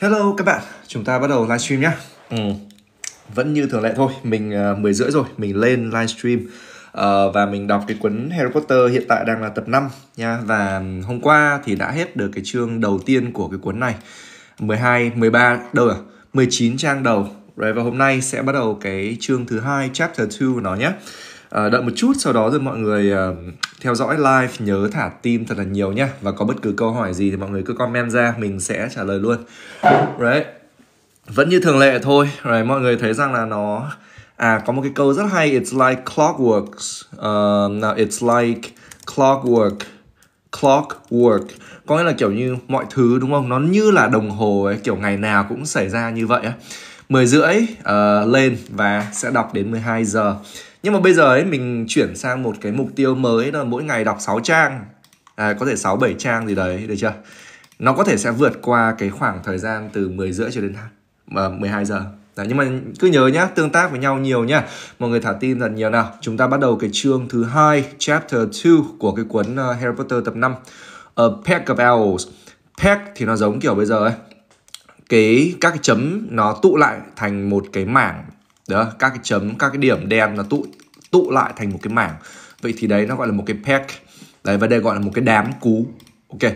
Hello các bạn, chúng ta bắt đầu livestream nhé. Ừ. Vẫn như thường lệ thôi, mình uh, ờ, 10 rưỡi rồi, mình lên livestream uh, và mình đọc cái cuốn Harry Potter hiện tại đang là tập 5 nha và hôm qua thì đã hết được cái chương đầu tiên của cái cuốn này. 12, 13 đâu à? 19 trang đầu. Rồi và hôm nay sẽ bắt đầu cái chương thứ hai chapter 2 của nó nhé à, đợi một chút sau đó rồi mọi người uh, theo dõi live nhớ thả tim thật là nhiều nhá và có bất cứ câu hỏi gì thì mọi người cứ comment ra mình sẽ trả lời luôn đấy vẫn như thường lệ thôi rồi mọi người thấy rằng là nó à có một cái câu rất hay it's like clockwork uh, ờ, no, it's like clockwork clockwork có nghĩa là kiểu như mọi thứ đúng không nó như là đồng hồ ấy kiểu ngày nào cũng xảy ra như vậy á mười rưỡi uh, lên và sẽ đọc đến 12 giờ nhưng mà bây giờ ấy mình chuyển sang một cái mục tiêu mới là mỗi ngày đọc 6 trang à, có thể 6 7 trang gì đấy được chưa nó có thể sẽ vượt qua cái khoảng thời gian từ 10 rưỡi cho đến 12 giờ Đấy, nhưng mà cứ nhớ nhá, tương tác với nhau nhiều nhá. Mọi người thả tin thật nhiều nào. Chúng ta bắt đầu cái chương thứ hai, chapter 2 của cái cuốn ờ, Harry Potter tập 5. A Pack of Owls. Pack thì nó giống kiểu bây giờ ấy. Cái các cái chấm nó tụ lại thành một cái mảng đó các cái chấm các cái điểm đen là tụ tụ lại thành một cái mảng vậy thì đấy nó gọi là một cái pack đấy và đây gọi là một cái đám cú ok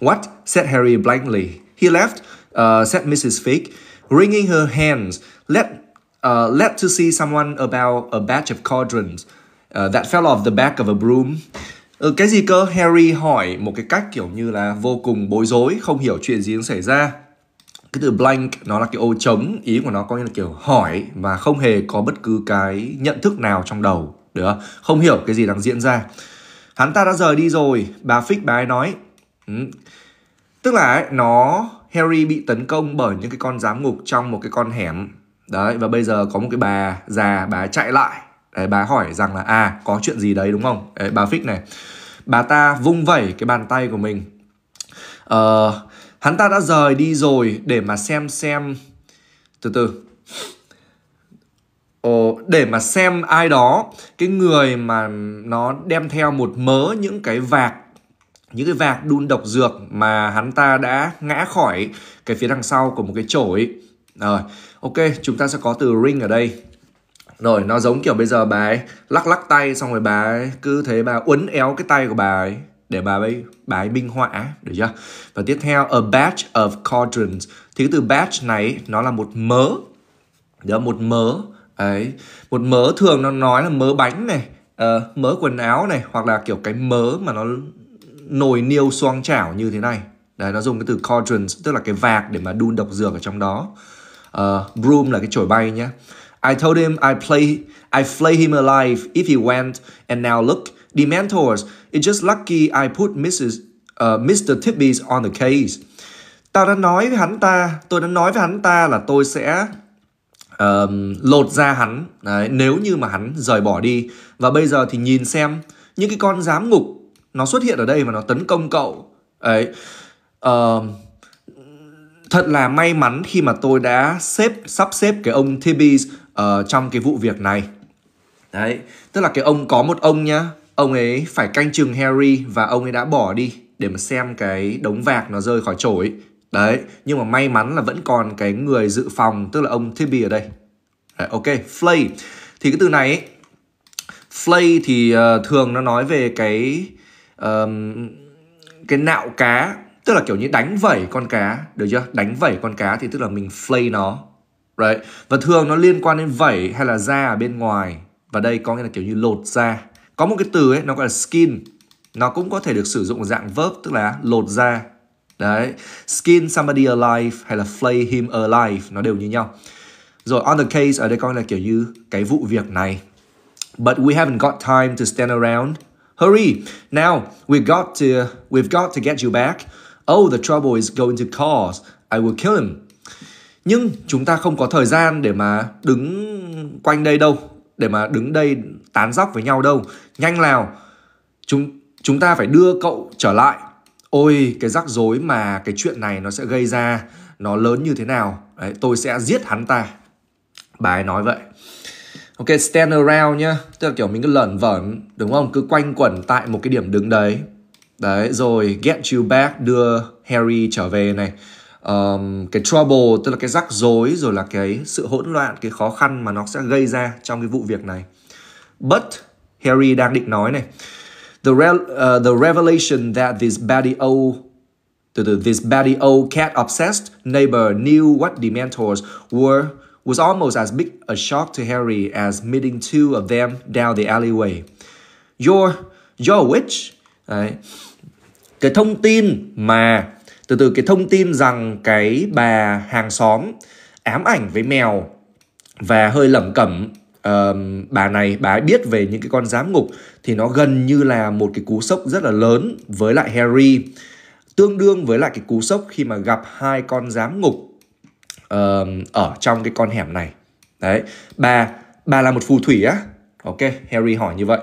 what said Harry blankly he left uh, said Mrs Fig wringing her hands let uh, led to see someone about a batch of cauldrons uh, that fell off the back of a broom Ừ, cái gì cơ Harry hỏi một cái cách kiểu như là vô cùng bối rối không hiểu chuyện gì đang xảy ra cái từ blank nó là cái ô trống ý của nó coi như là kiểu hỏi và không hề có bất cứ cái nhận thức nào trong đầu được không? không hiểu cái gì đang diễn ra hắn ta đã rời đi rồi bà fix bà ấy nói ừ. tức là ấy, nó harry bị tấn công bởi những cái con giám ngục trong một cái con hẻm đấy và bây giờ có một cái bà già bà chạy lại đấy, bà hỏi rằng là à có chuyện gì đấy đúng không đấy, bà fix này bà ta vung vẩy cái bàn tay của mình ờ uh, Hắn ta đã rời đi rồi để mà xem xem từ từ. Ồ, để mà xem ai đó cái người mà nó đem theo một mớ những cái vạc những cái vạc đun độc dược mà hắn ta đã ngã khỏi cái phía đằng sau của một cái chổi. Rồi, ok, chúng ta sẽ có từ ring ở đây. Rồi, nó giống kiểu bây giờ bà ấy lắc lắc tay xong rồi bà ấy cứ thế bà uốn éo cái tay của bà ấy để bà ấy, bà ấy minh họa được chưa và tiếp theo a batch of cauldrons thì cái từ batch này nó là một mớ đó một mớ ấy một mớ thường nó nói là mớ bánh này uh, mớ quần áo này hoặc là kiểu cái mớ mà nó nồi niêu xoong chảo như thế này đấy nó dùng cái từ cauldrons tức là cái vạc để mà đun độc dược ở trong đó uh, broom là cái chổi bay nhá. I told him I play I flay him alive if he went and now look the mentors It's just lucky I put Mrs. Uh, Mr. Tibby's on the case. Tao đã nói với hắn ta, tôi đã nói với hắn ta là tôi sẽ uh, lột ra hắn đấy, nếu như mà hắn rời bỏ đi. Và bây giờ thì nhìn xem những cái con giám ngục nó xuất hiện ở đây mà nó tấn công cậu. Đấy. Uh, thật là may mắn khi mà tôi đã xếp sắp xếp cái ông Tibby uh, ờ, trong cái vụ việc này. Đấy, tức là cái ông có một ông nhá, ông ấy phải canh chừng Harry và ông ấy đã bỏ đi để mà xem cái đống vạc nó rơi khỏi chổi. Đấy, nhưng mà may mắn là vẫn còn cái người dự phòng, tức là ông Tibby ở đây. Đấy, ok, flay. Thì cái từ này ấy, flay thì uh, thường nó nói về cái um, cái nạo cá, tức là kiểu như đánh vẩy con cá, được chưa? Đánh vẩy con cá thì tức là mình flay nó. Right. Và thường nó liên quan đến vẩy hay là da ở bên ngoài. Và đây có nghĩa là kiểu như lột da có một cái từ ấy nó gọi là skin nó cũng có thể được sử dụng dạng verb tức là lột da đấy skin somebody alive hay là flay him alive nó đều như nhau rồi on the case ở đây coi là kiểu như cái vụ việc này but we haven't got time to stand around hurry now we got to we've got to get you back oh the trouble is going to cause I will kill him nhưng chúng ta không có thời gian để mà đứng quanh đây đâu để mà đứng đây tán dóc với nhau đâu nhanh nào chúng chúng ta phải đưa cậu trở lại ôi cái rắc rối mà cái chuyện này nó sẽ gây ra nó lớn như thế nào đấy tôi sẽ giết hắn ta bà ấy nói vậy ok stand around nhá tức là kiểu mình cứ lẩn vẩn đúng không cứ quanh quẩn tại một cái điểm đứng đấy đấy rồi get you back đưa harry trở về này um, cái trouble tức là cái rắc rối rồi là cái sự hỗn loạn cái khó khăn mà nó sẽ gây ra trong cái vụ việc này But Harry đang định nói này. The re- uh, the revelation that this baddie old the, the, this baddie old cat obsessed neighbor knew what dementors were was almost as big a shock to Harry as meeting two of them down the alleyway. Your your witch. Đấy. Cái thông tin mà từ từ cái thông tin rằng cái bà hàng xóm ám ảnh với mèo và hơi lẩm cẩm bà này bà ấy biết về những cái con giám ngục thì nó gần như là một cái cú sốc rất là lớn với lại Harry tương đương với lại cái cú sốc khi mà gặp hai con giám ngục uh, ở trong cái con hẻm này đấy bà bà là một phù thủy á ok Harry hỏi như vậy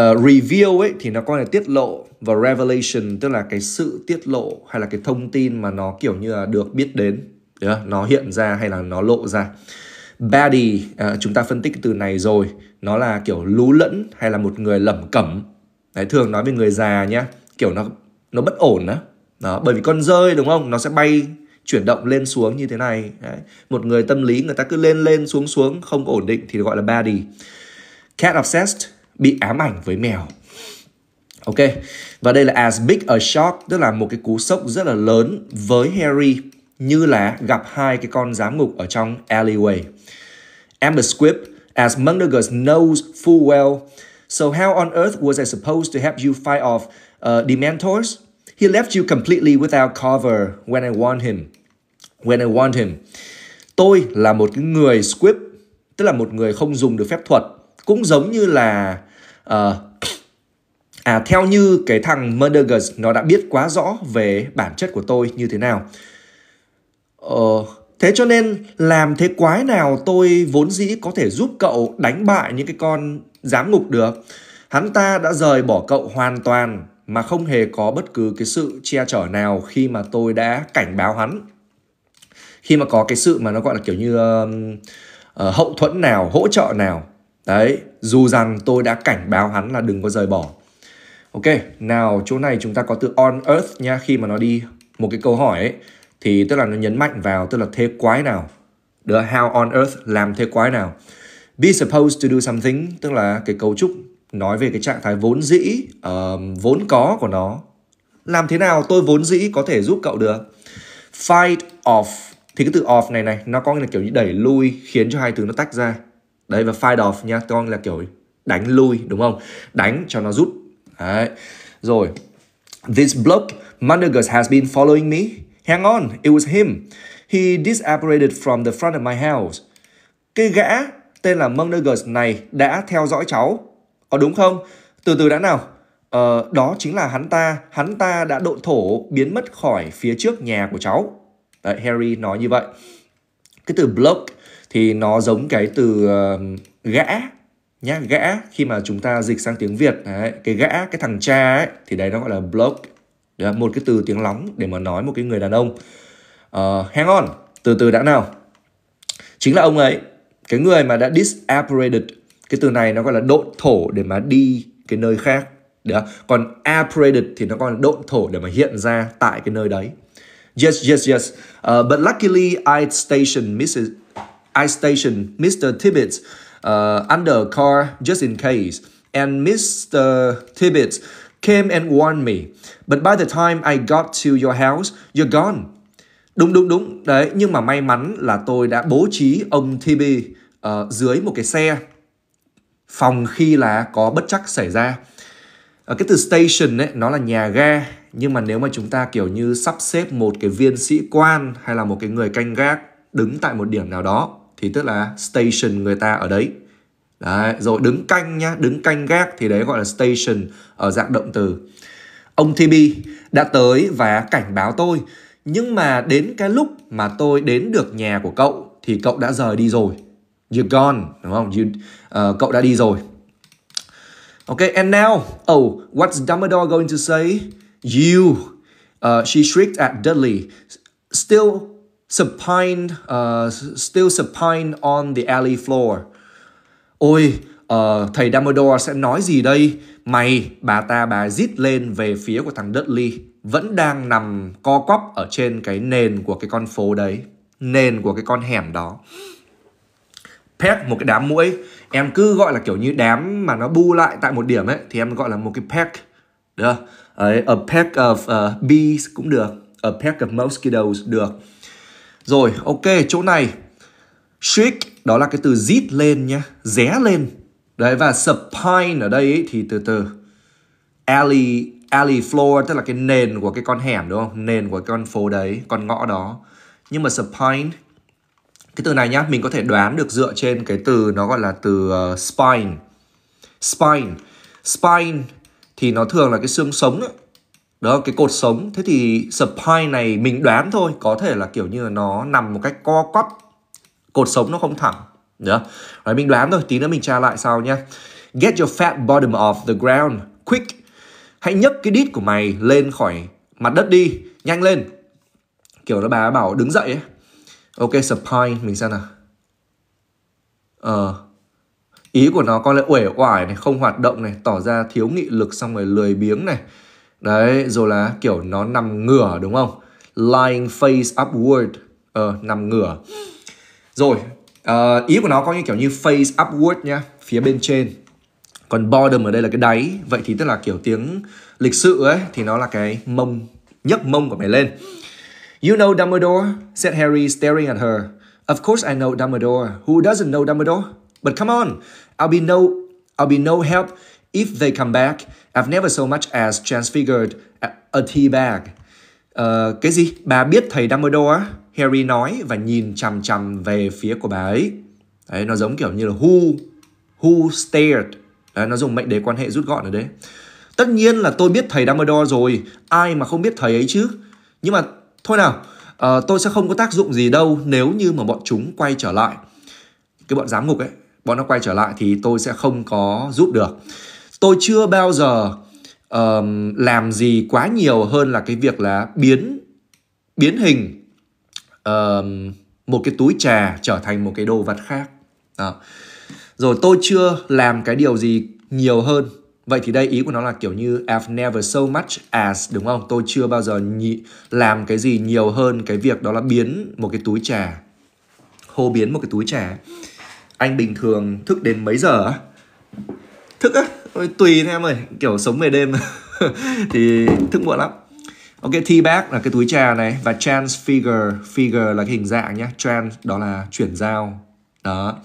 uh, reveal ấy thì nó coi là tiết lộ và revelation tức là cái sự tiết lộ hay là cái thông tin mà nó kiểu như là được biết đến yeah, nó hiện ra hay là nó lộ ra Baddie, à, chúng ta phân tích từ này rồi, nó là kiểu lú lẫn hay là một người lẩm cẩm. Đấy, thường nói về người già nhá, kiểu nó nó bất ổn á. Đó. đó, bởi vì con rơi đúng không? Nó sẽ bay chuyển động lên xuống như thế này. Đấy. Một người tâm lý người ta cứ lên lên xuống xuống không có ổn định thì gọi là baddie. Cat obsessed bị ám ảnh với mèo. Ok, và đây là as big a shock, tức là một cái cú sốc rất là lớn với Harry như là gặp hai cái con giám ngục ở trong alleyway. Ambisquip, as Mundurgus knows full well. So how on earth was I supposed to help you fight off uh, the mentors? He left you completely without cover when I want him. When I want him. Tôi là một cái người squib, tức là một người không dùng được phép thuật. Cũng giống như là... Uh, à, theo như cái thằng Murdergus nó đã biết quá rõ về bản chất của tôi như thế nào. Ờ... Uh, Thế cho nên làm thế quái nào tôi vốn dĩ có thể giúp cậu đánh bại những cái con giám ngục được. Hắn ta đã rời bỏ cậu hoàn toàn mà không hề có bất cứ cái sự che chở nào khi mà tôi đã cảnh báo hắn. Khi mà có cái sự mà nó gọi là kiểu như uh, uh, hậu thuẫn nào, hỗ trợ nào. Đấy, dù rằng tôi đã cảnh báo hắn là đừng có rời bỏ. Ok, nào chỗ này chúng ta có từ on earth nha khi mà nó đi một cái câu hỏi ấy thì tức là nó nhấn mạnh vào tức là thế quái nào the how on earth làm thế quái nào be supposed to do something tức là cái cấu trúc nói về cái trạng thái vốn dĩ uh, vốn có của nó làm thế nào tôi vốn dĩ có thể giúp cậu được fight off thì cái từ off này này nó có nghĩa là kiểu như đẩy lui khiến cho hai từ nó tách ra đấy và fight off nha có nghĩa là kiểu đánh lui đúng không đánh cho nó rút đấy rồi this block Managers has been following me Hang on, it was him. He disappeared from the front of my house. Cái gã tên là Munagers này đã theo dõi cháu. Có đúng không? Từ từ đã nào. Ờ, đó chính là hắn ta. Hắn ta đã độn thổ biến mất khỏi phía trước nhà của cháu. Đấy, Harry nói như vậy. Cái từ block thì nó giống cái từ uh, gã nhá gã khi mà chúng ta dịch sang tiếng Việt đấy, cái gã cái thằng cha ấy thì đấy nó gọi là block Đấy, dạ, một cái từ tiếng lóng để mà nói một cái người đàn ông uh, hang on từ từ đã nào chính là ông ấy cái người mà đã disapparated cái từ này nó gọi là độn thổ để mà đi cái nơi khác đó còn apparated thì nó còn độn thổ để mà hiện ra tại cái nơi đấy yes yes yes uh, but luckily I station Mrs I station Mr Tibbets uh, under car just in case and Mr Tibbets came and warned me. But by the time I got to your house, you're gone. Đúng, đúng, đúng. Đấy, nhưng mà may mắn là tôi đã bố trí ông TB uh, ờ, dưới một cái xe phòng khi là có bất chắc xảy ra. Ở ờ, cái từ station ấy, nó là nhà ga. Nhưng mà nếu mà chúng ta kiểu như sắp xếp một cái viên sĩ quan hay là một cái người canh gác đứng tại một điểm nào đó thì tức là station người ta ở đấy. Đấy, rồi đứng canh nhá, đứng canh gác thì đấy gọi là station ở dạng động từ. Ông TB đã tới và cảnh báo tôi, nhưng mà đến cái lúc mà tôi đến được nhà của cậu thì cậu đã rời đi rồi. You're gone, đúng không? You, uh, cậu đã đi rồi. Ok, and now, oh, what's Dumbledore going to say? You, uh, she shrieked at Dudley, still supine, uh, ờ, still supine on the alley floor. Ôi, uh, thầy Dumbledore sẽ nói gì đây? Mày, bà ta bà rít lên về phía của thằng Dudley, vẫn đang nằm co quắp ở trên cái nền của cái con phố đấy, nền của cái con hẻm đó. Peck một cái đám mũi, em cứ gọi là kiểu như đám mà nó bu lại tại một điểm ấy, thì em gọi là một cái pack Được Đấy, a pack of uh, bees cũng được, a pack of mosquitoes được. Rồi, ok, chỗ này Shriek đó là cái từ zit lên nhá, ré lên. Đấy và supine ở đây ấy, thì từ từ alley alley floor tức là cái nền của cái con hẻm đúng không? Nền của con phố đấy, con ngõ đó. Nhưng mà supine cái từ này nhá, mình có thể đoán được dựa trên cái từ nó gọi là từ uh, spine. Spine. Spine thì nó thường là cái xương sống ấy. Đó, cái cột sống. Thế thì spine này mình đoán thôi, có thể là kiểu như là nó nằm một cách co quắp cột sống nó không thẳng nữa rồi mình đoán thôi, tí nữa mình tra lại sau nha get your fat bottom off the ground quick hãy nhấc cái đít của mày lên khỏi mặt đất đi nhanh lên kiểu nó bà bảo đứng dậy ấy ok supine mình xem nào ờ ý của nó có lẽ uể oải này không hoạt động này tỏ ra thiếu nghị lực xong rồi lười biếng này đấy rồi là kiểu nó nằm ngửa đúng không lying face upward ờ nằm ngửa rồi uh, ý của nó có như kiểu như face upward nhá phía bên trên còn bottom ở đây là cái đáy vậy thì tức là kiểu tiếng lịch sự ấy thì nó là cái mông nhấc mông của mày lên You know Dumbledore, said Harry, staring at her. Of course I know Dumbledore. Who doesn't know Dumbledore? But come on, I'll be no, I'll be no help if they come back. I've never so much as transfigured a, tea bag. Uh, ờ, cái gì? Bà biết thầy Dumbledore á? Harry nói và nhìn chằm chằm về phía của bà ấy. Đấy, nó giống kiểu như là who, who stared. Đấy, nó dùng mệnh đề quan hệ rút gọn ở đấy. Tất nhiên là tôi biết thầy Dumbledore rồi, ai mà không biết thầy ấy chứ. Nhưng mà thôi nào, uh, tôi sẽ không có tác dụng gì đâu nếu như mà bọn chúng quay trở lại. Cái bọn giám ngục ấy, bọn nó quay trở lại thì tôi sẽ không có giúp được. Tôi chưa bao giờ um, làm gì quá nhiều hơn là cái việc là biến biến hình một cái túi trà trở thành một cái đồ vật khác đó. rồi tôi chưa làm cái điều gì nhiều hơn vậy thì đây ý của nó là kiểu như I've never so much as đúng không tôi chưa bao giờ nhị, làm cái gì nhiều hơn cái việc đó là biến một cái túi trà hô biến một cái túi trà anh bình thường thức đến mấy giờ thức á tùy em ơi kiểu sống về đêm thì thức muộn lắm Ok, tea bag là cái túi trà này và transfigure, figure là cái hình dạng nhé. Trans đó là chuyển giao. Đó.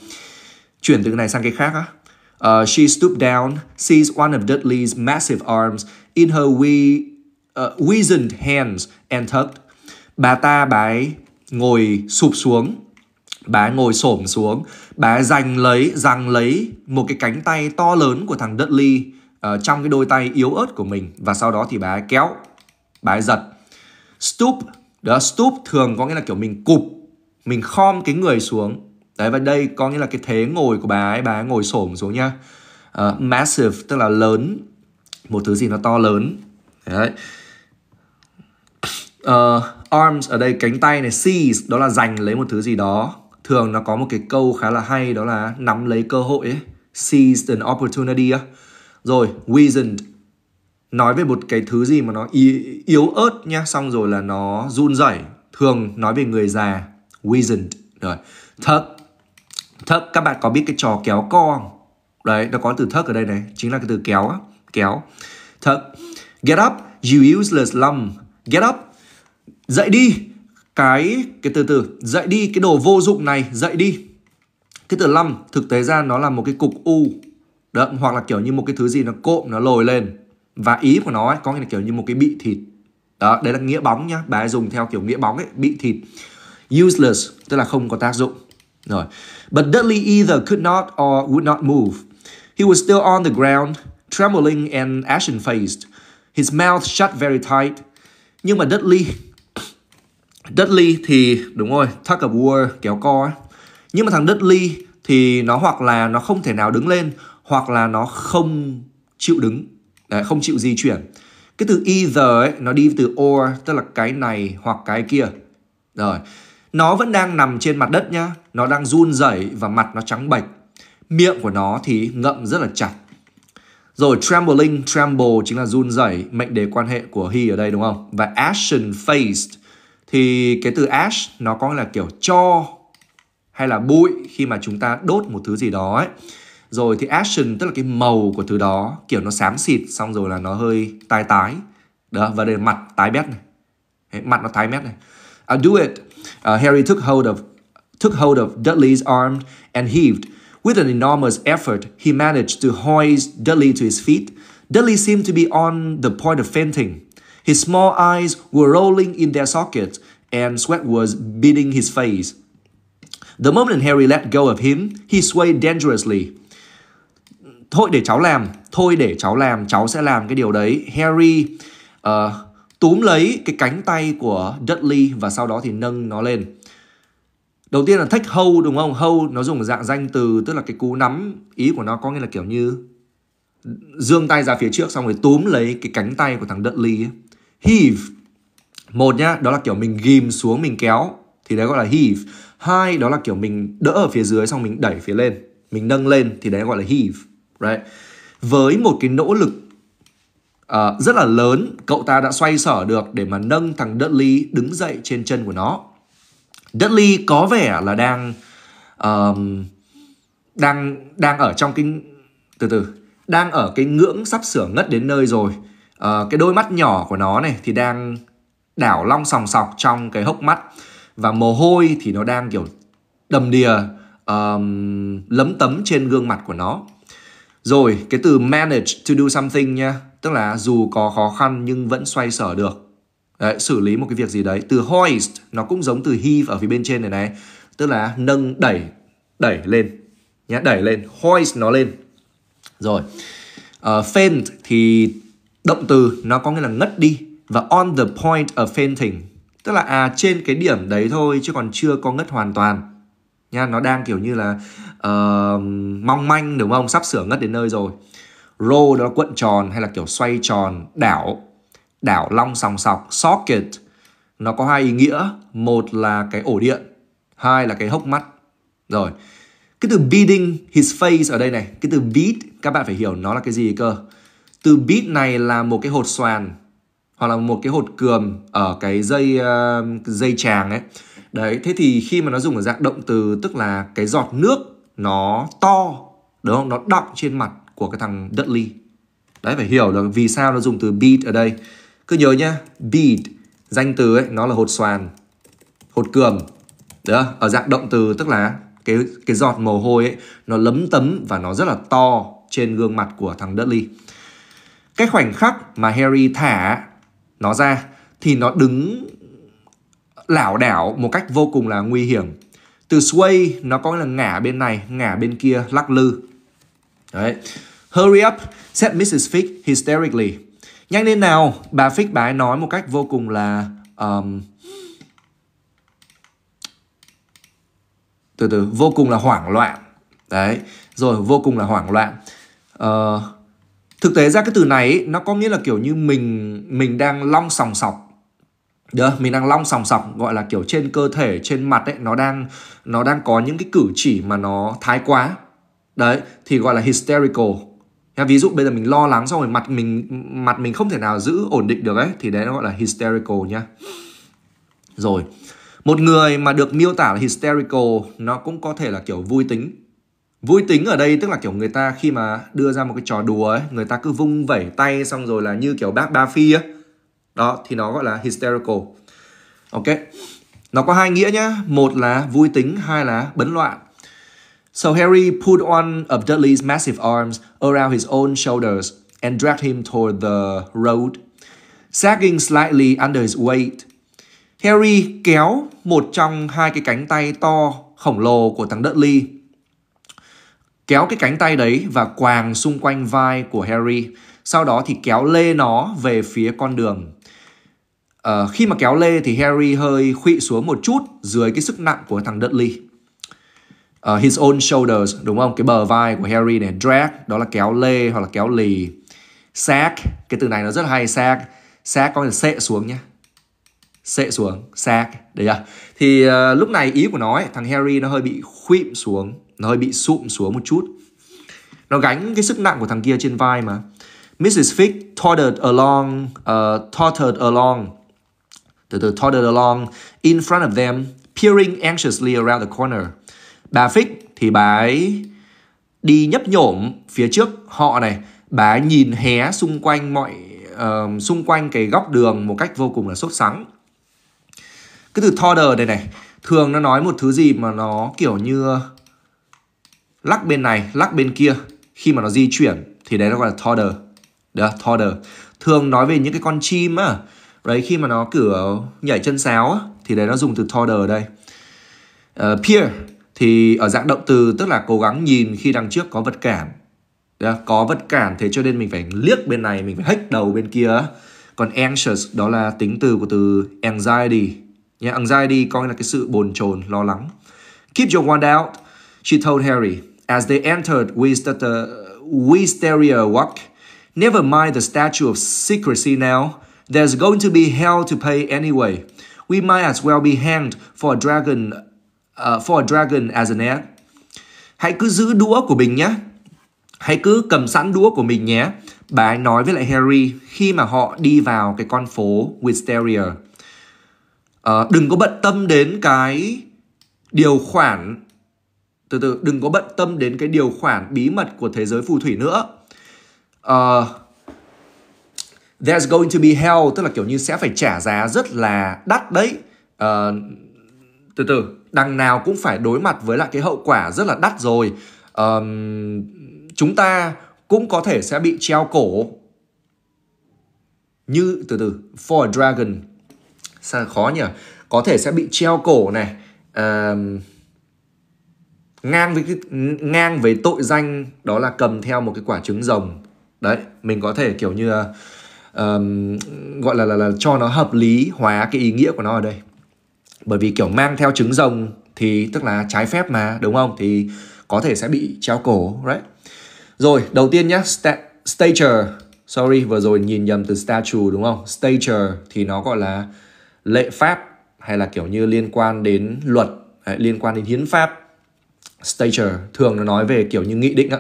Chuyển từ cái này sang cái khác á. Uh, she stooped down, seized one of Dudley's massive arms in her wee, uh, weazened hands and tucked. Bà ta bà ngồi sụp xuống, bà ngồi xổm xuống, bà giành lấy, giằng lấy một cái cánh tay to lớn của thằng Dudley uh, trong cái đôi tay yếu ớt của mình và sau đó thì bà kéo bà giật stoop đó stoop thường có nghĩa là kiểu mình cụp mình khom cái người xuống đấy và đây có nghĩa là cái thế ngồi của bà ấy bà ấy ngồi xổm xuống nhá uh, massive tức là lớn một thứ gì nó to lớn đấy uh, arms ở đây cánh tay này seize đó là giành lấy một thứ gì đó thường nó có một cái câu khá là hay đó là nắm lấy cơ hội ấy. seize an opportunity á rồi wizened nói về một cái thứ gì mà nó yếu ớt nhá xong rồi là nó run rẩy thường nói về người già wizened rồi thất thất các bạn có biết cái trò kéo co không đấy nó có từ thất ở đây này chính là cái từ kéo kéo thất get up you useless lump get up dậy đi cái cái từ từ dậy đi cái đồ vô dụng này dậy đi cái từ lâm thực tế ra nó là một cái cục u đó, hoặc là kiểu như một cái thứ gì nó cộm nó lồi lên và ý của nó ấy, có nghĩa là kiểu như một cái bị thịt đó đấy là nghĩa bóng nhá bà ấy dùng theo kiểu nghĩa bóng ấy bị thịt useless tức là không có tác dụng rồi but Dudley either could not or would not move he was still on the ground trembling and ashen faced his mouth shut very tight nhưng mà Dudley Dudley thì đúng rồi tug of war kéo co ấy. nhưng mà thằng Dudley thì nó hoặc là nó không thể nào đứng lên hoặc là nó không chịu đứng Đấy, không chịu di chuyển. Cái từ either ấy, nó đi từ or, tức là cái này hoặc cái kia. Rồi, nó vẫn đang nằm trên mặt đất nhá. Nó đang run rẩy và mặt nó trắng bệch. Miệng của nó thì ngậm rất là chặt. Rồi trembling, tremble chính là run rẩy, mệnh đề quan hệ của he ở đây đúng không? Và ashen faced thì cái từ ash nó có nghĩa là kiểu cho hay là bụi khi mà chúng ta đốt một thứ gì đó ấy rồi thì action tức là cái màu của thứ đó kiểu nó xám xịt xong rồi là nó hơi tái tái đó và đây là mặt tái bét này Đấy, mặt nó tái mét này uh, do it uh, Harry took hold of took hold of Dudley's arm and heaved with an enormous effort he managed to hoist Dudley to his feet Dudley seemed to be on the point of fainting his small eyes were rolling in their sockets and sweat was beading his face the moment Harry let go of him he swayed dangerously thôi để cháu làm thôi để cháu làm cháu sẽ làm cái điều đấy Harry uh, túm lấy cái cánh tay của Dudley và sau đó thì nâng nó lên đầu tiên là thách hold đúng không hold nó dùng dạng danh từ tức là cái cú nắm ý của nó có nghĩa là kiểu như dương tay ra phía trước xong rồi túm lấy cái cánh tay của thằng Dudley heave một nhá đó là kiểu mình ghim xuống mình kéo thì đấy gọi là heave hai đó là kiểu mình đỡ ở phía dưới xong mình đẩy phía lên mình nâng lên thì đấy gọi là heave right? với một cái nỗ lực uh, rất là lớn cậu ta đã xoay sở được để mà nâng thằng Dudley đứng dậy trên chân của nó Dudley có vẻ là đang um, đang đang ở trong cái từ từ đang ở cái ngưỡng sắp sửa ngất đến nơi rồi uh, cái đôi mắt nhỏ của nó này thì đang đảo long sòng sọc trong cái hốc mắt và mồ hôi thì nó đang kiểu đầm đìa um, lấm tấm trên gương mặt của nó rồi, cái từ manage to do something nha, tức là dù có khó khăn nhưng vẫn xoay sở được. Đấy, xử lý một cái việc gì đấy. Từ hoist nó cũng giống từ heave ở phía bên trên này này, tức là nâng đẩy đẩy lên nhá, đẩy lên, hoist nó lên. Rồi. Uh, faint thì động từ nó có nghĩa là ngất đi và on the point of fainting tức là à trên cái điểm đấy thôi chứ còn chưa có ngất hoàn toàn nha nó đang kiểu như là uh, mong manh đúng không sắp sửa ngất đến nơi rồi roll đó là cuộn tròn hay là kiểu xoay tròn đảo đảo long sòng sọc socket nó có hai ý nghĩa một là cái ổ điện hai là cái hốc mắt rồi cái từ beating his face ở đây này cái từ beat các bạn phải hiểu nó là cái gì cơ từ beat này là một cái hột xoàn hoặc là một cái hột cườm ở cái dây uh, dây tràng ấy đấy thế thì khi mà nó dùng ở dạng động từ tức là cái giọt nước nó to đúng không nó đọng trên mặt của cái thằng Dudley đấy phải hiểu được vì sao nó dùng từ bead ở đây cứ nhớ nhá bead danh từ ấy nó là hột xoàn hột cường đó ở dạng động từ tức là cái cái giọt mồ hôi ấy nó lấm tấm và nó rất là to trên gương mặt của thằng Dudley cái khoảnh khắc mà Harry thả nó ra thì nó đứng lảo đảo một cách vô cùng là nguy hiểm từ sway nó có nghĩa là ngả bên này ngả bên kia lắc lư đấy hurry up said Mrs Fig hysterically nhanh lên nào bà Fig bà ấy nói một cách vô cùng là um, từ từ vô cùng là hoảng loạn đấy rồi vô cùng là hoảng loạn uh, thực tế ra cái từ này ấy, nó có nghĩa là kiểu như mình mình đang long sòng sọc được, mình đang long sòng sọc gọi là kiểu trên cơ thể trên mặt ấy nó đang nó đang có những cái cử chỉ mà nó thái quá đấy thì gọi là hysterical Nha, ví dụ bây giờ mình lo lắng xong rồi mặt mình mặt mình không thể nào giữ ổn định được ấy thì đấy nó gọi là hysterical nhá rồi một người mà được miêu tả là hysterical nó cũng có thể là kiểu vui tính vui tính ở đây tức là kiểu người ta khi mà đưa ra một cái trò đùa ấy người ta cứ vung vẩy tay xong rồi là như kiểu bác ba phi á đó thì nó gọi là hysterical ok nó có hai nghĩa nhá một là vui tính hai là bấn loạn So Harry put one of Dudley's massive arms around his own shoulders and dragged him toward the road, sagging slightly under his weight. Harry kéo một trong hai cái cánh tay to khổng lồ của thằng Dudley. Kéo cái cánh tay đấy và quàng xung quanh vai của Harry, sau đó thì kéo lê nó về phía con đường Uh, khi mà kéo lê thì Harry hơi khuỵu xuống một chút dưới cái sức nặng của thằng Dudley. Uh, his own shoulders, đúng không? Cái bờ vai của Harry này, drag, đó là kéo lê hoặc là kéo lì. Sack, cái từ này nó rất hay, sack. Sack có nghĩa là sệ xuống nhé. Sệ xuống, sack, đấy à. Thì uh, lúc này ý của nó ấy, thằng Harry nó hơi bị khuỵu xuống, nó hơi bị sụm xuống một chút. Nó gánh cái sức nặng của thằng kia trên vai mà. Mrs. Fig tottered along, uh, tottered along từ từ toddled along in front of them, peering anxiously around the corner. Bà Fix thì bà ấy đi nhấp nhổm phía trước họ này, bà ấy nhìn hé xung quanh mọi uh, xung quanh cái góc đường một cách vô cùng là sốt sắng. Cái từ toddle đây này, thường nó nói một thứ gì mà nó kiểu như lắc bên này, lắc bên kia khi mà nó di chuyển thì đấy nó gọi là toddle. Được, toddle. Thường nói về những cái con chim á, đấy khi mà nó kiểu nhảy chân xéo thì đấy nó dùng từ toddle ở đây uh, peer thì ở dạng động từ tức là cố gắng nhìn khi đằng trước có vật cản yeah, có vật cản thế cho nên mình phải liếc bên này mình phải hách đầu bên kia còn anxious đó là tính từ của từ anxiety nhé yeah, anxiety coi là cái sự bồn chồn lo lắng keep your wand out she told Harry as they entered with the, the wisteria walk never mind the statue of secrecy now There's going to be hell to pay anyway. We might as well be hanged for a dragon uh, for a dragon as an egg. Hãy cứ giữ đũa của mình nhé. Hãy cứ cầm sẵn đũa của mình nhé. Bà ấy nói với lại Harry khi mà họ đi vào cái con phố Wisteria. Uh, đừng có bận tâm đến cái điều khoản từ từ đừng có bận tâm đến cái điều khoản bí mật của thế giới phù thủy nữa. Uh, there's going to be hell tức là kiểu như sẽ phải trả giá rất là đắt đấy uh, từ từ đằng nào cũng phải đối mặt với lại cái hậu quả rất là đắt rồi uh, chúng ta cũng có thể sẽ bị treo cổ như từ từ for a dragon sao khó nhỉ có thể sẽ bị treo cổ này uh, ngang với cái, ngang với tội danh đó là cầm theo một cái quả trứng rồng đấy mình có thể kiểu như ờ, um, gọi là, là là cho nó hợp lý hóa cái ý nghĩa của nó ở đây bởi vì kiểu mang theo trứng rồng thì tức là trái phép mà đúng không thì có thể sẽ bị treo cổ right rồi đầu tiên nhá sta- stature sorry vừa rồi nhìn nhầm từ statue đúng không stature thì nó gọi là lệ pháp hay là kiểu như liên quan đến luật đấy, liên quan đến hiến pháp stature thường nó nói về kiểu như nghị định á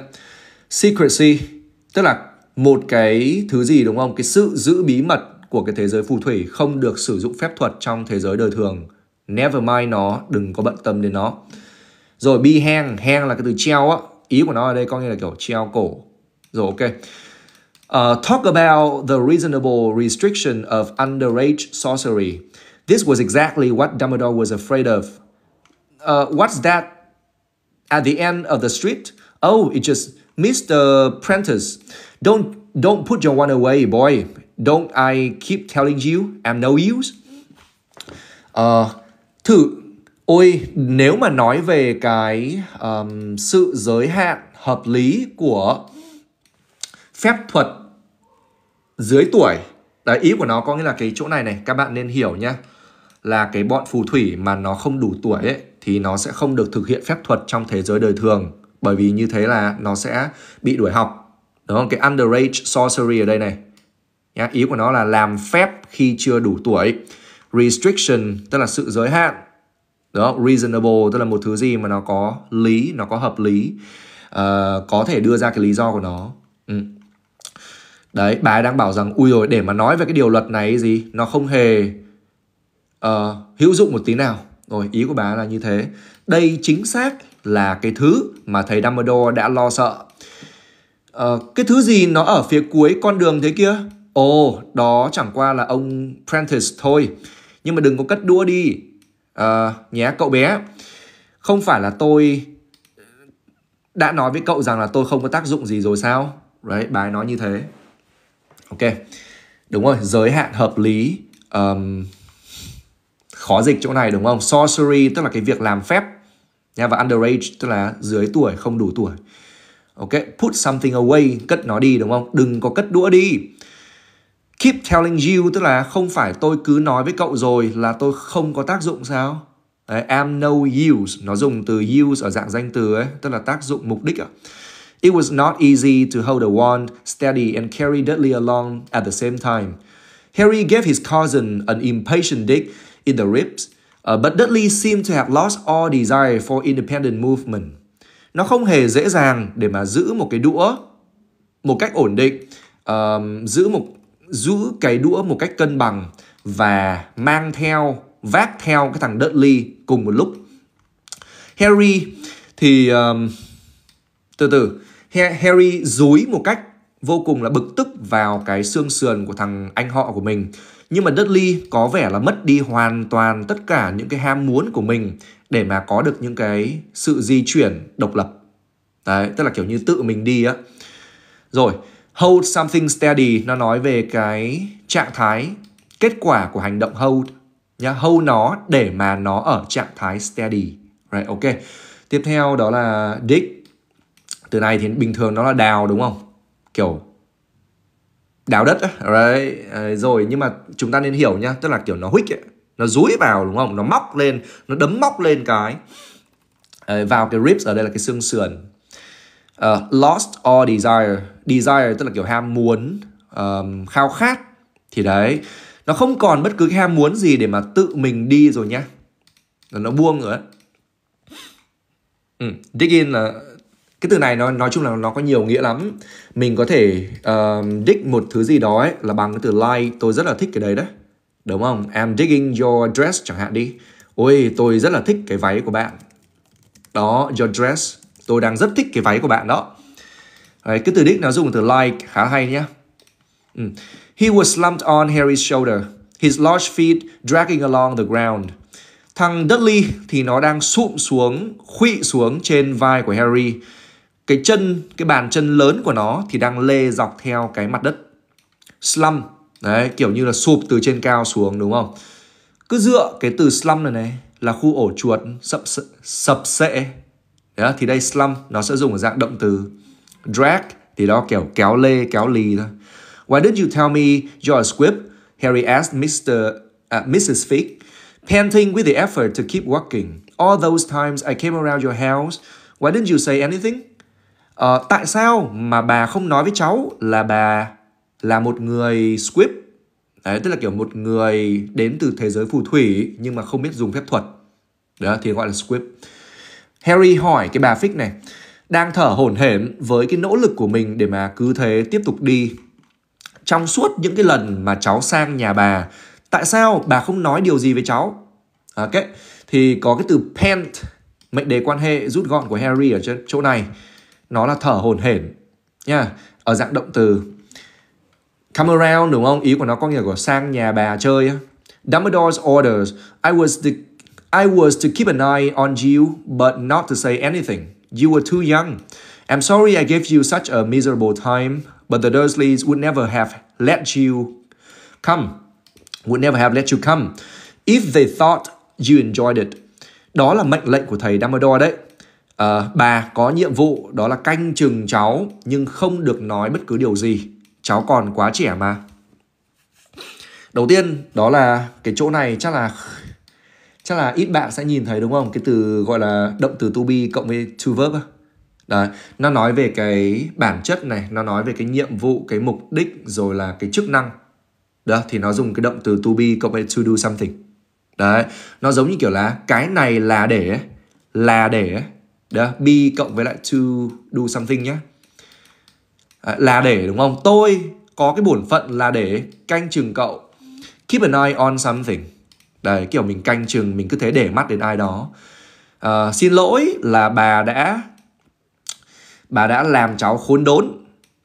secrecy tức là một cái thứ gì đúng không cái sự giữ bí mật của cái thế giới phù thủy không được sử dụng phép thuật trong thế giới đời thường never mind nó đừng có bận tâm đến nó rồi be hang hang là cái từ treo á ý của nó ở đây coi như là kiểu treo cổ rồi ok Uh, talk about the reasonable restriction of underage sorcery. This was exactly what Dumbledore was afraid of. Uh, what's that at the end of the street? Oh, it's just Mr. Prentice. Don't don't put your one away, boy. Don't I keep telling you I'm no use? Uh, thử ôi nếu mà nói về cái um, sự giới hạn hợp lý của phép thuật dưới tuổi đấy ý của nó có nghĩa là cái chỗ này này các bạn nên hiểu nhá là cái bọn phù thủy mà nó không đủ tuổi ấy, thì nó sẽ không được thực hiện phép thuật trong thế giới đời thường bởi vì như thế là nó sẽ bị đuổi học đúng không cái underage sorcery ở đây này nhá, ý của nó là làm phép khi chưa đủ tuổi restriction tức là sự giới hạn đó reasonable tức là một thứ gì mà nó có lý nó có hợp lý uh, có thể đưa ra cái lý do của nó ừ. đấy bà ấy đang bảo rằng ui rồi để mà nói về cái điều luật này gì nó không hề uh, hữu dụng một tí nào rồi ý của bà là như thế đây chính xác là cái thứ mà thầy Dumbledore đã lo sợ Ờ, cái thứ gì nó ở phía cuối con đường thế kia? Ồ, đó chẳng qua là ông Prentice thôi. Nhưng mà đừng có cất đua đi. À, nhé cậu bé. Không phải là tôi đã nói với cậu rằng là tôi không có tác dụng gì rồi sao? Đấy, bài nói như thế. Ok. Đúng rồi, giới hạn hợp lý. Um, khó dịch chỗ này đúng không? Sorcery tức là cái việc làm phép. Nha, và underage tức là dưới tuổi, không đủ tuổi. Ok, put something away, cất nó đi đúng không? Đừng có cất đũa đi. Keep telling you tức là không phải tôi cứ nói với cậu rồi là tôi không có tác dụng sao? Đấy, am no use, nó dùng từ use ở dạng danh từ ấy, tức là tác dụng mục đích ạ. It was not easy to hold a wand steady and carry Dudley along at the same time. Harry gave his cousin an impatient dig in the ribs, uh, but Dudley seemed to have lost all desire for independent movement nó không hề dễ dàng để mà giữ một cái đũa một cách ổn định uh, giữ một giữ cái đũa một cách cân bằng và mang theo vác theo cái thằng Dudley cùng một lúc Harry thì um, từ từ Harry dối một cách vô cùng là bực tức vào cái xương sườn của thằng anh họ của mình nhưng mà Dudley có vẻ là mất đi hoàn toàn tất cả những cái ham muốn của mình để mà có được những cái sự di chuyển độc lập. Đấy, tức là kiểu như tự mình đi á. Rồi, hold something steady nó nói về cái trạng thái kết quả của hành động hold nhá, hold nó để mà nó ở trạng thái steady. Right, ok. Tiếp theo đó là dig. Từ này thì bình thường nó là đào đúng không? Kiểu đào đất Đấy. Đấy. rồi nhưng mà chúng ta nên hiểu nhá tức là kiểu nó huých ấy nó rúi vào đúng không nó móc lên nó đấm móc lên cái vào cái ribs ở đây là cái xương sườn uh, lost or desire desire tức là kiểu ham muốn um, khao khát thì đấy nó không còn bất cứ cái ham muốn gì để mà tự mình đi rồi nhá nó buông rồi đấy. Ừ. dig in là cái từ này nó nói chung là nó có nhiều nghĩa lắm mình có thể uh, dig một thứ gì đó ấy, là bằng cái từ like tôi rất là thích cái đấy đấy đúng không I'm digging your dress chẳng hạn đi ôi tôi rất là thích cái váy của bạn đó your dress tôi đang rất thích cái váy của bạn đó đấy, cái từ dig nó dùng từ like khá hay nhá ừ. he was slumped on Harry's shoulder his large feet dragging along the ground Thằng Dudley thì nó đang sụm xuống, khuỵu xuống trên vai của Harry cái chân cái bàn chân lớn của nó thì đang lê dọc theo cái mặt đất slump đấy kiểu như là sụp từ trên cao xuống đúng không cứ dựa cái từ slump này này là khu ổ chuột sập sập sệ đó thì đây slump nó sẽ dùng ở dạng động từ drag thì đó kiểu kéo lê kéo lì thôi why didn't you tell me you're a squib Harry asked Mr. Uh, Mrs. Fig panting with the effort to keep walking all those times I came around your house why didn't you say anything Ờ, tại sao mà bà không nói với cháu là bà là một người script Đấy, tức là kiểu một người đến từ thế giới phù thủy nhưng mà không biết dùng phép thuật. Đó thì gọi là script. Harry hỏi cái bà fix này đang thở hổn hển với cái nỗ lực của mình để mà cứ thế tiếp tục đi. Trong suốt những cái lần mà cháu sang nhà bà, tại sao bà không nói điều gì với cháu? Ok, thì có cái từ pent mệnh đề quan hệ rút gọn của Harry ở chỗ này nó là thở hổn hển nha ở dạng động từ come around đúng không ý của nó có nghĩa của sang nhà bà chơi Dumbledore's orders I was the I was to keep an eye on you but not to say anything you were too young I'm sorry I gave you such a miserable time but the Dursleys would never have let you come would never have let you come if they thought you enjoyed it đó là mệnh lệnh của thầy Dumbledore đấy à, bà có nhiệm vụ đó là canh chừng cháu nhưng không được nói bất cứ điều gì cháu còn quá trẻ mà đầu tiên đó là cái chỗ này chắc là chắc là ít bạn sẽ nhìn thấy đúng không cái từ gọi là động từ to be cộng với to verb Đấy, nó nói về cái bản chất này nó nói về cái nhiệm vụ cái mục đích rồi là cái chức năng đó thì nó dùng cái động từ to be cộng với to do something đấy nó giống như kiểu là cái này là để là để được, be cộng với lại to do something nhé. À, là để đúng không? Tôi có cái bổn phận là để canh chừng cậu. Keep an eye on something. Đấy, kiểu mình canh chừng, mình cứ thế để mắt đến ai đó. À, xin lỗi là bà đã bà đã làm cháu khốn đốn.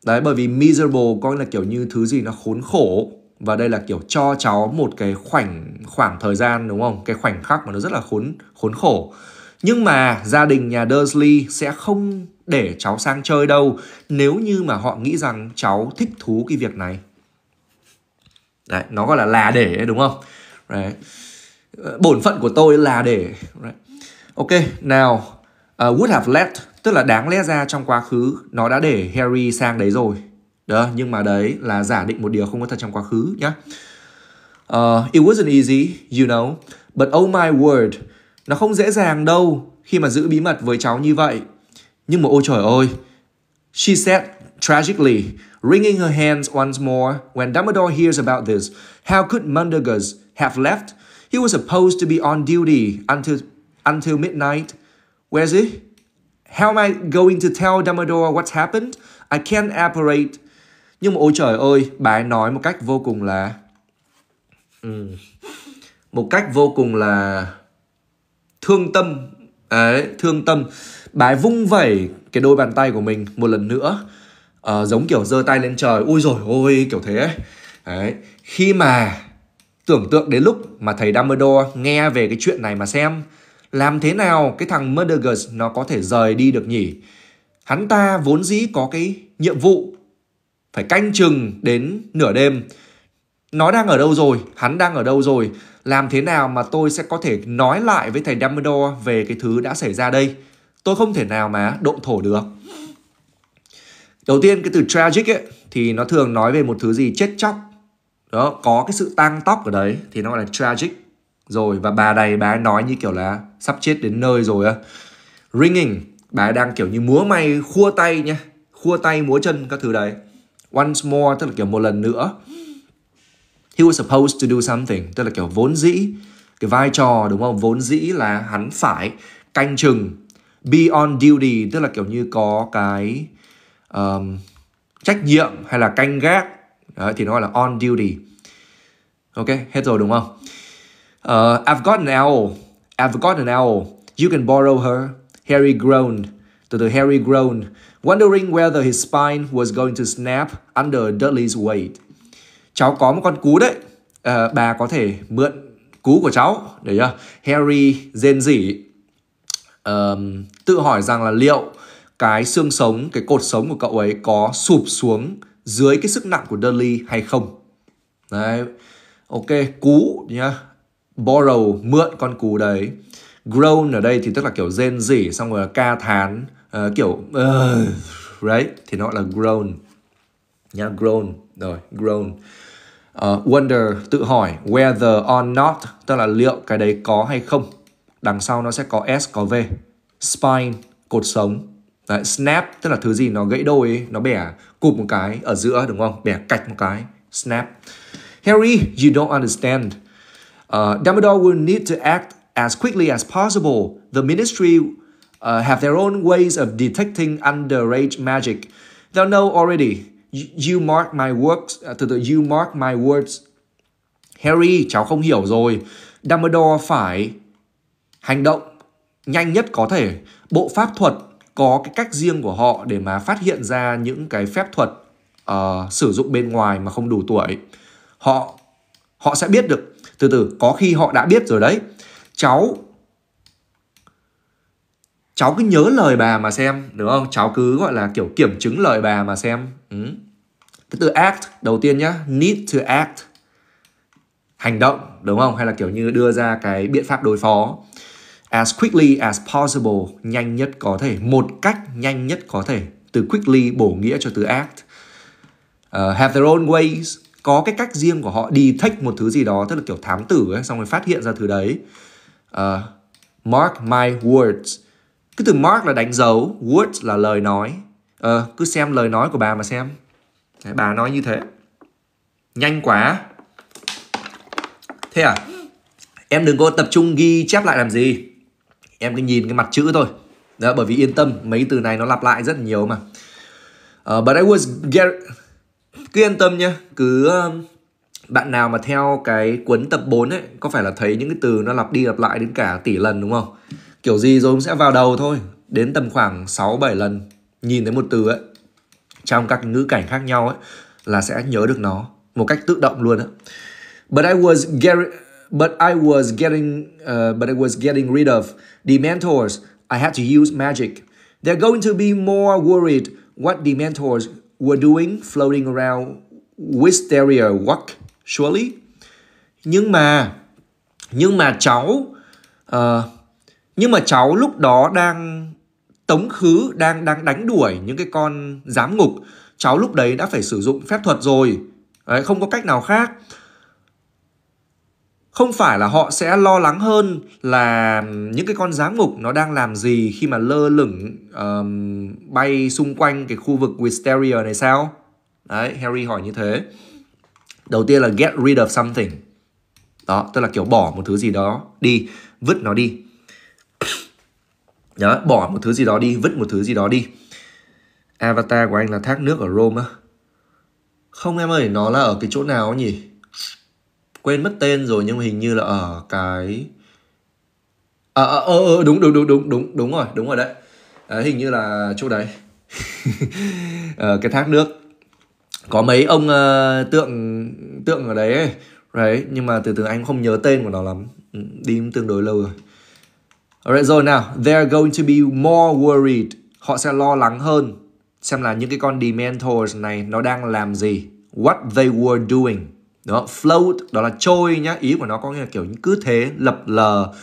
Đấy, bởi vì miserable coi là kiểu như thứ gì nó khốn khổ và đây là kiểu cho cháu một cái khoảng khoảng thời gian đúng không cái khoảnh khắc mà nó rất là khốn khốn khổ nhưng mà gia đình nhà Dursley sẽ không để cháu sang chơi đâu nếu như mà họ nghĩ rằng cháu thích thú cái việc này. Đấy, nó gọi là là để đúng không? Đấy. Bổn phận của tôi là để. Đấy. Ok, nào uh, would have let tức là đáng lẽ ra trong quá khứ nó đã để Harry sang đấy rồi. Đó, nhưng mà đấy là giả định một điều không có thật trong quá khứ nhá. Uh, it wasn't easy, you know, but oh my word, nó không dễ dàng đâu khi mà giữ bí mật với cháu như vậy. Nhưng mà ôi trời ơi, she said tragically, wringing her hands once more when Dumbledore hears about this. How could Mundagus have left? He was supposed to be on duty until until midnight. Where's he? How am I going to tell Dumbledore what's happened? I can't operate. Nhưng mà ôi trời ơi, bà ấy nói một cách vô cùng là... Um, một cách vô cùng là thương tâm ấy thương tâm bà ấy vung vẩy cái đôi bàn tay của mình một lần nữa uh, giống kiểu giơ tay lên trời ui rồi ôi kiểu thế ấy đấy khi mà tưởng tượng đến lúc mà thầy Dumbledore nghe về cái chuyện này mà xem làm thế nào cái thằng Murdergus nó có thể rời đi được nhỉ hắn ta vốn dĩ có cái nhiệm vụ phải canh chừng đến nửa đêm nó đang ở đâu rồi hắn đang ở đâu rồi làm thế nào mà tôi sẽ có thể nói lại với thầy Dumbledore về cái thứ đã xảy ra đây. Tôi không thể nào mà động thổ được. Đầu tiên cái từ tragic ấy thì nó thường nói về một thứ gì chết chóc. Đó, có cái sự tăng tóc ở đấy thì nó gọi là tragic. Rồi và bà này bà ấy nói như kiểu là sắp chết đến nơi rồi á. Ringing, bà ấy đang kiểu như múa may khua tay nha, khua tay múa chân các thứ đấy. Once more tức là kiểu một lần nữa he was supposed to do something tức là kiểu vốn dĩ cái vai trò đúng không vốn dĩ là hắn phải canh chừng be on duty tức là kiểu như có cái um, trách nhiệm hay là canh gác Đấy, thì nó gọi là on duty ok hết rồi đúng không uh, I've got an owl I've got an owl you can borrow her Harry groaned từ từ Harry groaned wondering whether his spine was going to snap under Dudley's weight cháu có một con cú đấy à, bà có thể mượn cú của cháu để chưa ờ, harry rên rỉ uh, tự hỏi rằng là liệu cái xương sống cái cột sống của cậu ấy có sụp xuống dưới cái sức nặng của Dudley hay không đấy ok cú nhá borrow mượn con cú đấy groan ở đây thì tức là kiểu rên rỉ xong rồi là ca thán uh, kiểu uh, right? thì nó gọi là groan nhá groan rồi groan uh, wonder tự hỏi whether or not tức là liệu cái đấy có hay không đằng sau nó sẽ có s có v spine cột sống đấy, snap tức là thứ gì nó gãy đôi ấy, nó bẻ cụp một cái ở giữa đúng không bẻ cạch một cái snap Harry you don't understand uh, Dumbledore will need to act as quickly as possible the ministry uh, have their own ways of detecting underage magic they'll know already You mark my words, à, từ từ you mark my words. Harry, cháu không hiểu rồi. Dumbledore phải hành động nhanh nhất có thể. Bộ pháp thuật có cái cách riêng của họ để mà phát hiện ra những cái phép thuật uh, sử dụng bên ngoài mà không đủ tuổi. Họ họ sẽ biết được. Từ từ, có khi họ đã biết rồi đấy. Cháu cháu cứ nhớ lời bà mà xem đúng không cháu cứ gọi là kiểu kiểm chứng lời bà mà xem Ừ. cái từ act đầu tiên nhá need to act hành động đúng không hay là kiểu như đưa ra cái biện pháp đối phó as quickly as possible nhanh nhất có thể một cách nhanh nhất có thể từ quickly bổ nghĩa cho từ act uh, have their own ways có cái cách riêng của họ đi detect một thứ gì đó tức là kiểu thám tử ấy xong rồi phát hiện ra thứ đấy uh, mark my words cái từ mark là đánh dấu words là lời nói ờ, cứ xem lời nói của bà mà xem Đấy, bà nói như thế nhanh quá thế à em đừng có tập trung ghi chép lại làm gì em cứ nhìn cái mặt chữ thôi đó bởi vì yên tâm mấy từ này nó lặp lại rất nhiều mà uh, but I was get... cứ yên tâm nhá cứ um, bạn nào mà theo cái cuốn tập 4 ấy có phải là thấy những cái từ nó lặp đi lặp lại đến cả tỷ lần đúng không kiểu gì rồi cũng sẽ vào đầu thôi đến tầm khoảng 6 7 lần nhìn thấy một từ ấy trong các ngữ cảnh khác nhau ấy là sẽ nhớ được nó một cách tự động luôn á. But I was getting but I was getting uh, but I was getting rid of the mentors. I had to use magic. They're going to be more worried what the mentors were doing floating around wisteria walk surely. Nhưng mà nhưng mà cháu uh, nhưng mà cháu lúc đó đang Tống Khứ đang đang đánh đuổi những cái con giám ngục. Cháu lúc đấy đã phải sử dụng phép thuật rồi. Đấy, không có cách nào khác. Không phải là họ sẽ lo lắng hơn là những cái con giám ngục nó đang làm gì khi mà lơ lửng um, bay xung quanh cái khu vực Wisteria này sao? Đấy, Harry hỏi như thế. Đầu tiên là get rid of something. Đó, tức là kiểu bỏ một thứ gì đó đi, vứt nó đi đó, bỏ một thứ gì đó đi vứt một thứ gì đó đi avatar của anh là thác nước ở rome á không em ơi nó là ở cái chỗ nào nhỉ quên mất tên rồi nhưng mà hình như là ở cái ờ à, à, à, à, đúng đúng đúng đúng đúng đúng rồi đúng rồi đấy à, hình như là chỗ đấy à, cái thác nước có mấy ông uh, tượng tượng ở đấy ấy. đấy nhưng mà từ từ anh không nhớ tên của nó lắm ừ, đi tương đối lâu rồi Alright rồi nào, they are going to be more worried. Họ sẽ lo lắng hơn. Xem là những cái con Dementors này nó đang làm gì. What they were doing. Đó, float, đó là trôi nhá. Ý của nó có nghĩa là kiểu cứ thế, lập lờ,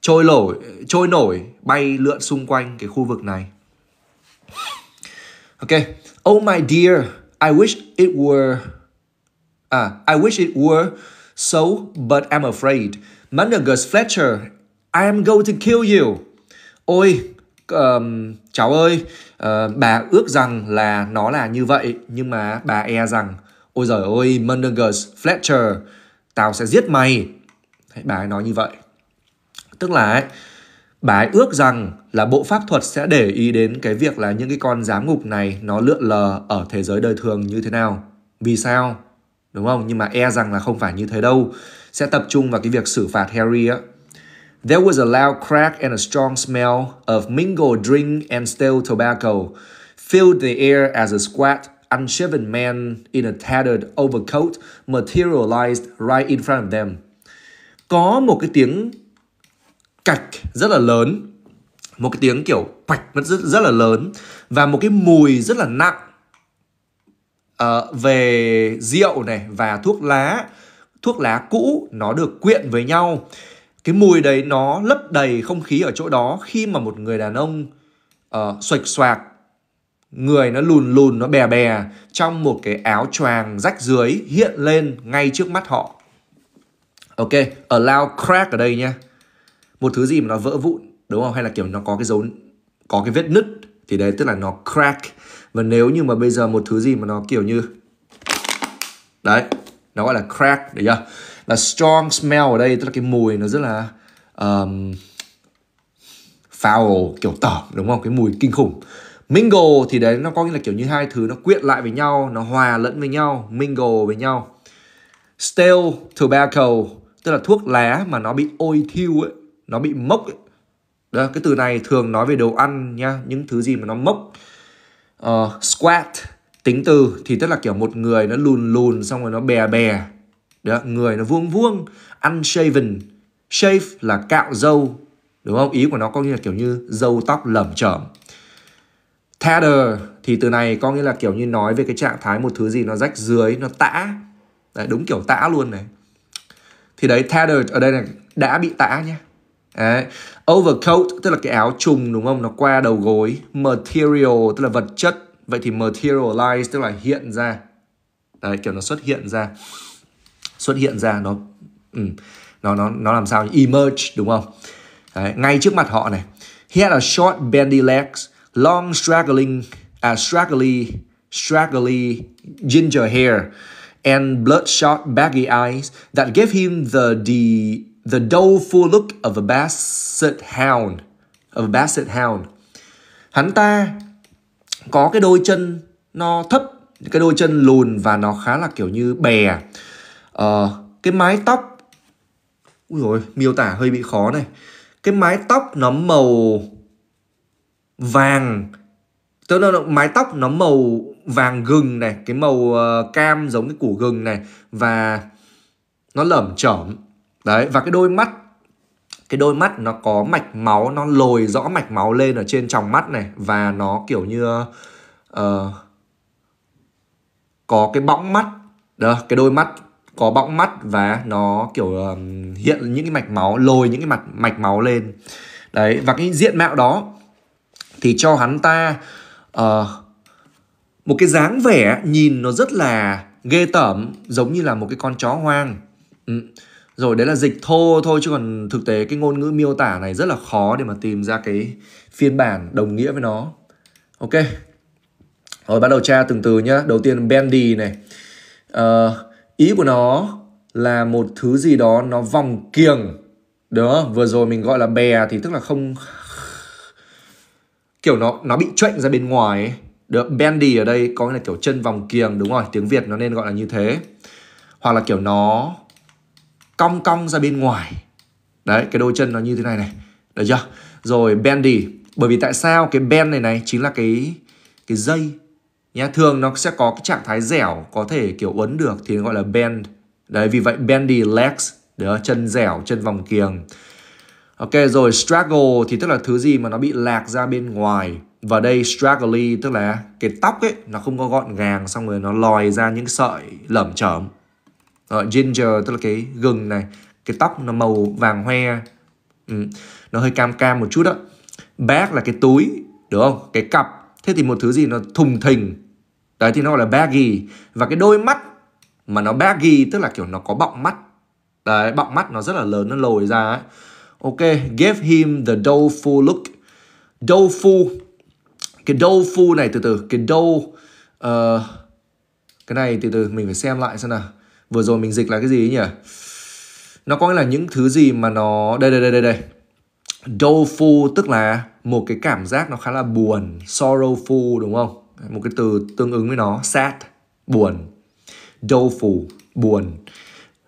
trôi nổi, trôi nổi, bay lượn xung quanh cái khu vực này. Ok. Oh my dear, I wish it were... À, I wish it were so, but I'm afraid. Mandergus Fletcher I am going to kill you. Ôi, um, cháu ơi, uh, bà ước rằng là nó là như vậy, nhưng mà bà e rằng, ôi giời ơi, Mundagus, Fletcher, tao sẽ giết mày. Bà ấy nói như vậy. Tức là ấy, bà ấy ước rằng là bộ pháp thuật sẽ để ý đến cái việc là những cái con giám ngục này nó lượn lờ ở thế giới đời thường như thế nào. Vì sao? Đúng không? Nhưng mà e rằng là không phải như thế đâu. Sẽ tập trung vào cái việc xử phạt Harry á, There was a loud crack and a strong smell of mingled drink and stale tobacco filled the air as a squat, unshaven man in a tattered overcoat materialized right in front of them. Có một cái tiếng cạch rất là lớn, một cái tiếng kiểu bạch rất, rất là lớn và một cái mùi rất là nặng uh, về rượu này và thuốc lá thuốc lá cũ nó được quyện với nhau cái mùi đấy nó lấp đầy không khí ở chỗ đó khi mà một người đàn ông uh, xoạch xoạc người nó lùn lùn nó bè bè trong một cái áo choàng rách dưới hiện lên ngay trước mắt họ ok ở allow crack ở đây nha một thứ gì mà nó vỡ vụn đúng không hay là kiểu nó có cái dấu có cái vết nứt thì đấy tức là nó crack và nếu như mà bây giờ một thứ gì mà nó kiểu như đấy nó gọi là crack được chưa là strong smell ở đây tức là cái mùi nó rất là um, foul kiểu tởm đúng không cái mùi kinh khủng mingle thì đấy nó có nghĩa là kiểu như hai thứ nó quyện lại với nhau nó hòa lẫn với nhau mingle với nhau stale tobacco tức là thuốc lá mà nó bị ôi thiêu ấy nó bị mốc ấy. Đó, cái từ này thường nói về đồ ăn nha những thứ gì mà nó mốc uh, squat tính từ thì tức là kiểu một người nó lùn lùn xong rồi nó bè bè đó, người nó vuông vuông unshaven shave là cạo râu đúng không ý của nó có nghĩa là kiểu như râu tóc lẩm chởm tether thì từ này có nghĩa là kiểu như nói về cái trạng thái một thứ gì nó rách dưới nó tã đấy, đúng kiểu tã luôn này thì đấy tattered ở đây là đã bị tã nhé đấy. overcoat tức là cái áo trùng đúng không nó qua đầu gối material tức là vật chất vậy thì materialize tức là hiện ra đấy kiểu nó xuất hiện ra xuất hiện ra nó ừ, nó nó nó làm sao emerge đúng không Đấy, ngay trước mặt họ này he had a short bendy legs long straggling uh, straggly straggly ginger hair and bloodshot baggy eyes that gave him the the the doleful look of a basset hound of a basset hound hắn ta có cái đôi chân nó thấp cái đôi chân lùn và nó khá là kiểu như bè Ờ, cái mái tóc ui rồi miêu tả hơi bị khó này cái mái tóc nó màu vàng tức là mái tóc nó màu vàng gừng này cái màu uh, cam giống cái củ gừng này và nó lởm chởm đấy và cái đôi mắt cái đôi mắt nó có mạch máu nó lồi rõ mạch máu lên ở trên tròng mắt này và nó kiểu như uh, có cái bóng mắt đó cái đôi mắt có bọng mắt và nó kiểu uh, hiện những cái mạch máu lồi những cái mặt mạch máu lên đấy và cái diện mạo đó thì cho hắn ta uh, một cái dáng vẻ nhìn nó rất là ghê tởm giống như là một cái con chó hoang ừ. rồi đấy là dịch thô thôi chứ còn thực tế cái ngôn ngữ miêu tả này rất là khó để mà tìm ra cái phiên bản đồng nghĩa với nó ok rồi bắt đầu tra từng từ nhá đầu tiên bendy này uh, ý của nó là một thứ gì đó nó vòng kiềng đó vừa rồi mình gọi là bè thì tức là không kiểu nó nó bị chệch ra bên ngoài được bendy ở đây có nghĩa là kiểu chân vòng kiềng đúng rồi tiếng việt nó nên gọi là như thế hoặc là kiểu nó cong cong ra bên ngoài đấy cái đôi chân nó như thế này này được chưa rồi bendy bởi vì tại sao cái bend này này chính là cái cái dây Nhá, thường nó sẽ có cái trạng thái dẻo có thể kiểu uốn được thì gọi là bend. Đấy, vì vậy bendy legs, đó, chân dẻo, chân vòng kiềng. Ok, rồi straggle thì tức là thứ gì mà nó bị lạc ra bên ngoài. Và đây straggly tức là cái tóc ấy, nó không có gọn gàng, xong rồi nó lòi ra những sợi lởm chởm. Rồi, ginger tức là cái gừng này, cái tóc nó màu vàng hoe, ừ, nó hơi cam cam một chút đó. Bag là cái túi, đúng không? Cái cặp. Thế thì một thứ gì nó thùng thình đấy thì nó gọi là baggy và cái đôi mắt mà nó baggy tức là kiểu nó có bọng mắt đấy bọng mắt nó rất là lớn nó lồi ra ấy ok give him the doleful look doleful cái doleful này từ từ cái dou uh, ờ, cái này từ từ mình phải xem lại xem nào vừa rồi mình dịch là cái gì nhỉ nó có nghĩa là những thứ gì mà nó đây đây đây đây đây doleful tức là một cái cảm giác nó khá là buồn sorrowful đúng không một cái từ tương ứng với nó sad buồn doleful buồn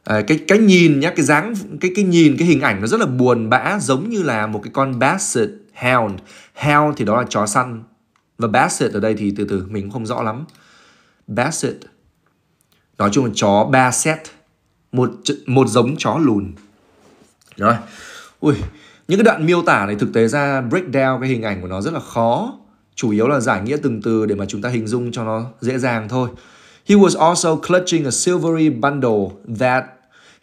à, cái cái nhìn nhá cái dáng cái cái nhìn cái hình ảnh nó rất là buồn bã giống như là một cái con basset hound hound thì đó là chó săn và basset ở đây thì từ từ mình không rõ lắm basset nói chung là chó basset một một giống chó lùn rồi ui những cái đoạn miêu tả này thực tế ra Breakdown cái hình ảnh của nó rất là khó chủ yếu là giải nghĩa từng từ để mà chúng ta hình dung cho nó dễ dàng thôi. He was also clutching a silvery bundle that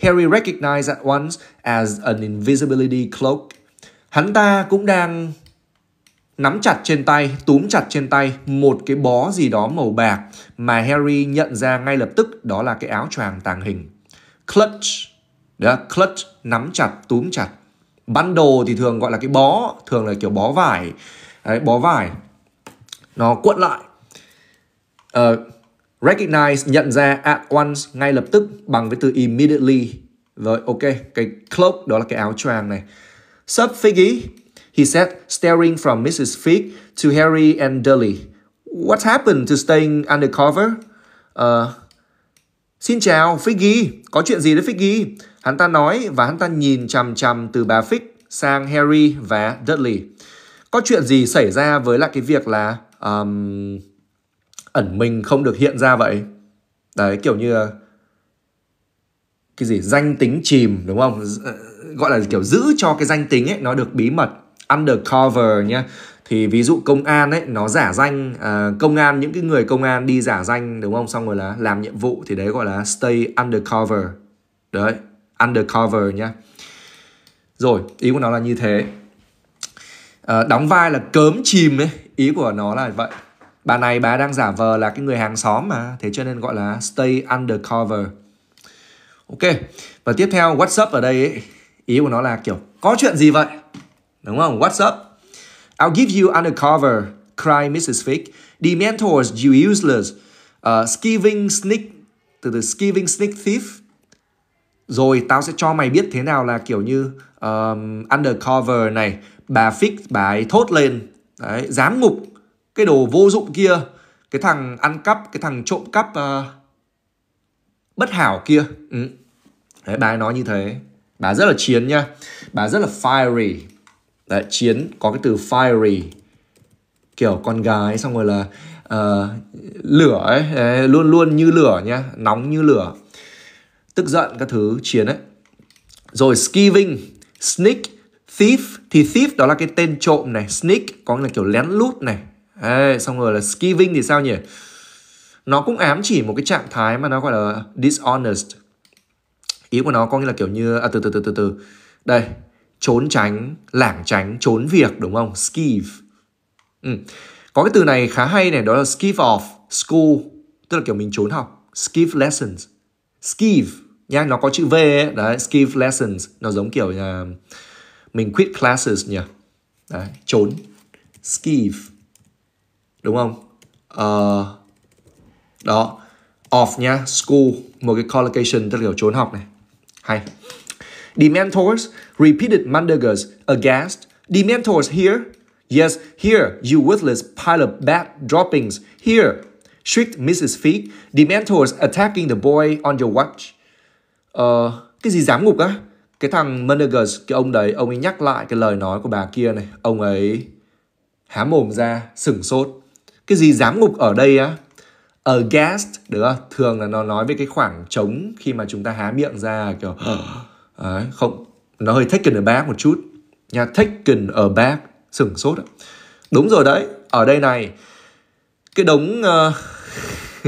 Harry recognized at once as an invisibility cloak. Hắn ta cũng đang nắm chặt trên tay, túm chặt trên tay một cái bó gì đó màu bạc mà Harry nhận ra ngay lập tức đó là cái áo choàng tàng hình. Clutch, đó, clutch, nắm chặt, túm chặt. Bundle thì thường gọi là cái bó, thường là kiểu bó vải, Đấy, bó vải nó cuộn lại uh, recognize nhận ra at once ngay lập tức bằng với từ immediately rồi ok cái cloak đó là cái áo choàng này sub Figgy he said staring from Mrs. Fig to Harry and Dudley what happened to staying undercover uh, Xin chào, Figgy. Có chuyện gì đấy Figgy? Hắn ta nói và hắn ta nhìn chằm chằm từ bà Fig sang Harry và Dudley. Có chuyện gì xảy ra với lại cái việc là um, ẩn mình không được hiện ra vậy đấy kiểu như cái gì danh tính chìm đúng không ờ, gọi là kiểu giữ cho cái danh tính ấy nó được bí mật undercover nhá thì ví dụ công an ấy nó giả danh à, công an những cái người công an đi giả danh đúng không xong rồi là làm nhiệm vụ thì đấy gọi là stay undercover đấy undercover nhá rồi ý của nó là như thế Ờ, đóng vai là cớm chìm ấy ý của nó là vậy bà này bà đang giả vờ là cái người hàng xóm mà thế cho nên gọi là stay undercover ok và tiếp theo whatsapp ở đây ấy, ý của nó là kiểu có chuyện gì vậy đúng không whatsapp I'll give you undercover cried Mrs. Fig the mentors you useless uh, ờ, skiving sneak từ từ skiving sneak thief rồi tao sẽ cho mày biết thế nào là kiểu như um, undercover này bà fix bà ấy thốt lên đấy giám ngục cái đồ vô dụng kia cái thằng ăn cắp cái thằng trộm cắp uh, bất hảo kia ừ. đấy bà ấy nói như thế bà rất là chiến nha bà rất là fiery đấy chiến có cái từ fiery kiểu con gái xong rồi là uh, lửa ấy đấy, luôn luôn như lửa nha nóng như lửa tức giận các thứ chiến ấy rồi skiving sneak thief thì thief đó là cái tên trộm này sneak có nghĩa là kiểu lén lút này Ê, xong rồi là skiving thì sao nhỉ nó cũng ám chỉ một cái trạng thái mà nó gọi là dishonest ý của nó có nghĩa là kiểu như à từ từ từ từ từ đây trốn tránh lảng tránh trốn việc đúng không skive ừ. có cái từ này khá hay này đó là skive off school tức là kiểu mình trốn học skive lessons skive nha nó có chữ v ấy. đấy skive lessons nó giống kiểu là mình quit classes nhỉ Đấy, trốn skive đúng không uh, đó off nhá school một cái collocation tức là kiểu trốn học này hay the repeated Manderger's aghast the here yes here you worthless pile of bad droppings here shrieked Mrs. Fig the attacking the boy on your watch uh, cái gì giám ngục á cái thằng Menegas cái ông đấy ông ấy nhắc lại cái lời nói của bà kia này ông ấy há mồm ra sửng sốt cái gì giám ngục ở đây á a guest được không? thường là nó nói về cái khoảng trống khi mà chúng ta há miệng ra kiểu đấy, không nó hơi taken aback một chút nhà taken aback sửng sốt đúng rồi đấy ở đây này cái đống uh,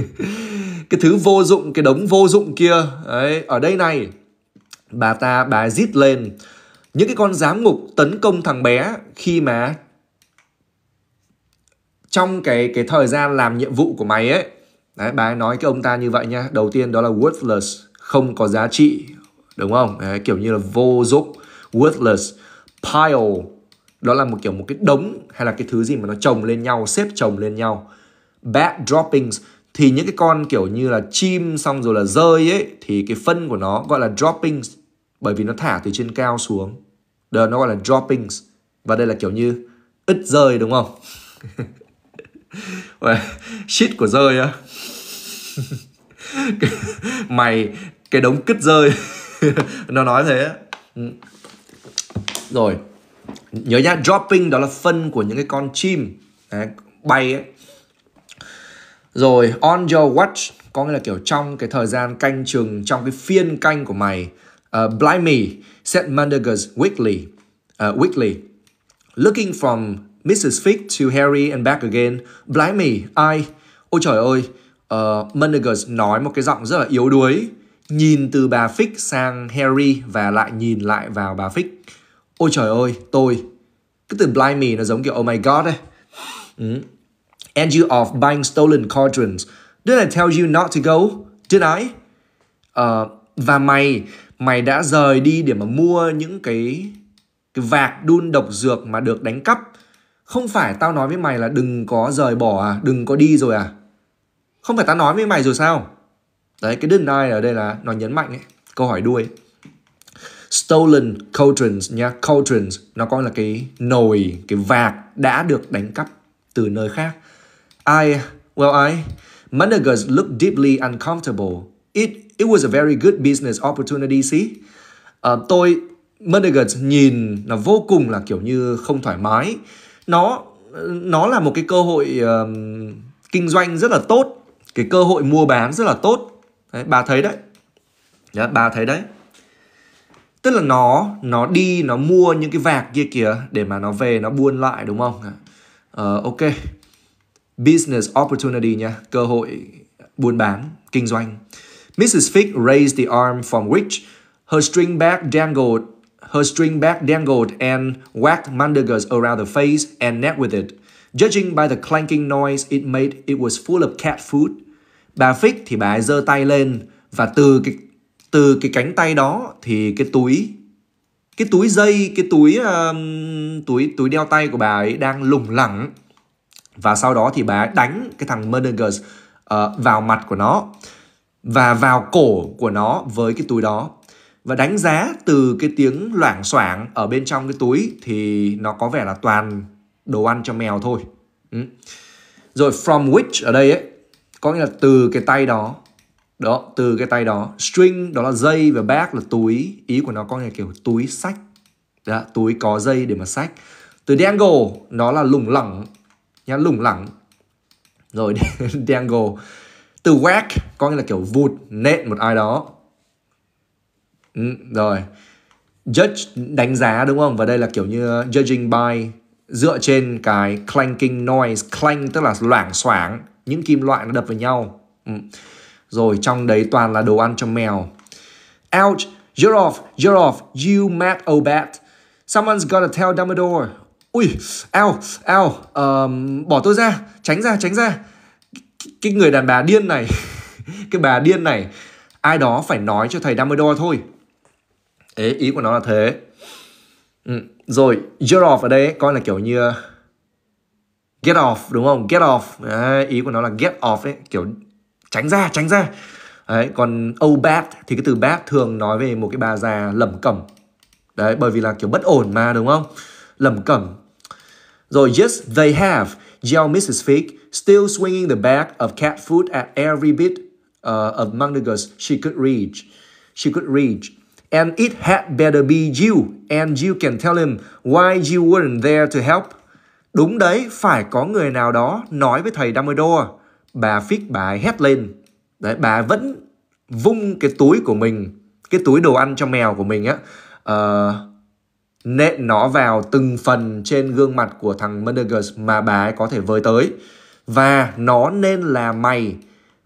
cái thứ vô dụng cái đống vô dụng kia đấy ở đây này bà ta bà rít lên những cái con giám mục tấn công thằng bé khi mà trong cái cái thời gian làm nhiệm vụ của mày ấy đấy bà ấy nói cái ông ta như vậy nha đầu tiên đó là worthless không có giá trị đúng không đấy, kiểu như là vô dụng worthless pile đó là một kiểu một cái đống hay là cái thứ gì mà nó chồng lên nhau xếp chồng lên nhau bad droppings thì những cái con kiểu như là chim xong rồi là rơi ấy thì cái phân của nó gọi là droppings bởi vì nó thả từ trên cao xuống đó nó gọi là droppings và đây là kiểu như ít rơi đúng không shit của rơi á mày cái đống cứt rơi nó nói thế ừ. rồi nhớ nhá dropping đó là phân của những cái con chim Đấy, bay ấy rồi on your watch có nghĩa là kiểu trong cái thời gian canh chừng trong cái phiên canh của mày. Uh, ờ, blind me said Mundagus weekly. Uh, weekly. Looking from Mrs. Fig to Harry and back again. Blind me, I. Ôi trời ơi, uh, ờ, Mundagus nói một cái giọng rất là yếu đuối. Nhìn từ bà Fig sang Harry và lại nhìn lại vào bà Fig. Ôi trời ơi, tôi. Cái từ blind me nó giống kiểu oh my god ấy. Ừ and you of buying stolen cauldrons. Did I tell you not to go? Did I? Uh, và mày, mày đã rời đi để mà mua những cái cái vạc đun độc dược mà được đánh cắp. Không phải tao nói với mày là đừng có rời bỏ à, đừng có đi rồi à. Không phải tao nói với mày rồi sao? Đấy, cái didn't I ở đây là nó nhấn mạnh ấy, câu hỏi đuôi. Stolen cauldrons nha, cauldrons nó coi là cái nồi, cái vạc đã được đánh cắp từ nơi khác I, well, I, managers looked deeply uncomfortable. It, it was a very good business opportunity, see? Uh, tôi, managers nhìn nó vô cùng là kiểu như không thoải mái. Nó, nó là một cái cơ hội uh, kinh doanh rất là tốt, cái cơ hội mua bán rất là tốt. Đấy, bà thấy đấy. Yeah, dạ, bà thấy đấy tức là nó nó đi nó mua những cái vạc kia kìa để mà nó về nó buôn lại đúng không uh, ok business opportunity nha, cơ hội buôn bán, kinh doanh. Mrs. Fig raised the arm from which her string bag dangled Her string bag dangled and whacked Mandegas around the face and neck with it. Judging by the clanking noise it made, it was full of cat food. Bà Fix thì bà ấy giơ tay lên và từ cái từ cái cánh tay đó thì cái túi cái túi dây, cái túi um, túi túi đeo tay của bà ấy đang lủng lẳng và sau đó thì bà đánh cái thằng Murdergus uh, ờ, vào mặt của nó và vào cổ của nó với cái túi đó và đánh giá từ cái tiếng loảng xoảng ở bên trong cái túi thì nó có vẻ là toàn đồ ăn cho mèo thôi ừ. rồi from which ở đây ấy có nghĩa là từ cái tay đó đó từ cái tay đó string đó là dây và bag là túi ý của nó có nghĩa kiểu túi sách đó, túi có dây để mà sách từ dangle nó là lủng lẳng nhá lủng lẳng rồi dangle từ whack có nghĩa là kiểu vụt nện một ai đó ừ, rồi judge đánh giá đúng không và đây là kiểu như ờ, judging by dựa trên cái clanking noise clank tức là loảng xoảng những kim loại nó đập vào nhau ừ. rồi trong đấy toàn là đồ ăn cho mèo ouch you're off you're off you mad old bat someone's gotta tell Dumbledore ui ao ao uh, bỏ tôi ra tránh ra tránh ra cái, người đàn bà điên này cái bà điên này ai đó phải nói cho thầy Dumbledore thôi Ê, ý của nó là thế ừ. rồi get off ở đây coi là kiểu như get off đúng không get off đấy, ý của nó là get off ấy, kiểu tránh ra tránh ra đấy còn old bat thì cái từ bat thường nói về một cái bà già lẩm cẩm đấy bởi vì là kiểu bất ổn mà đúng không lẩm cẩm rồi yes, they have, yelled Mrs. Fig, still swinging the bag of cat food at every bit uh, of Montagus she could reach. She could reach. And it had better be you, and you can tell him why you weren't there to help. Đúng đấy, phải có người nào đó nói với thầy Dumbledore. Bà Fig bà hét lên. Đấy, bà vẫn vung cái túi của mình, cái túi đồ ăn cho mèo của mình á, uh, nện nó vào từng phần trên gương mặt của thằng Mendegas mà bà ấy có thể với tới. Và nó nên là mày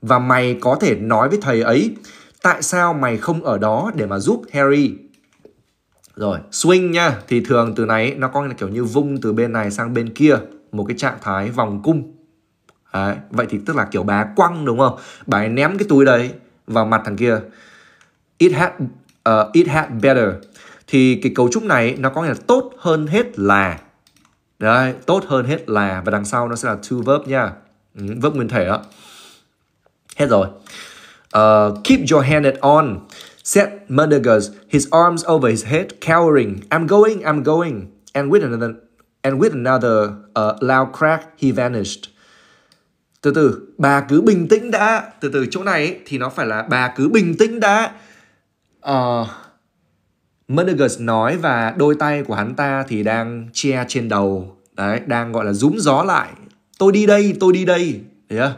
và mày có thể nói với thầy ấy tại sao mày không ở đó để mà giúp Harry. Rồi, swing nha, thì thường từ này nó có kiểu như vung từ bên này sang bên kia, một cái trạng thái vòng cung. Đấy, vậy thì tức là kiểu bà quăng đúng không? Bà ấy ném cái túi đấy vào mặt thằng kia. It had uh, it had better thì cái cấu trúc này nó có nghĩa là tốt hơn hết là đấy tốt hơn hết là và đằng sau nó sẽ là to verb nha ừ, verb nguyên thể đó hết rồi uh, keep your hand at on said Murdagas, his arms over his head cowering I'm going I'm going and with another and with another uh, loud crack he vanished từ từ bà cứ bình tĩnh đã từ từ chỗ này thì nó phải là bà cứ bình tĩnh đã uh, Murdoch nói và đôi tay của hắn ta thì đang che trên đầu đấy đang gọi là rúm gió lại tôi đi đây tôi đi đây yeah.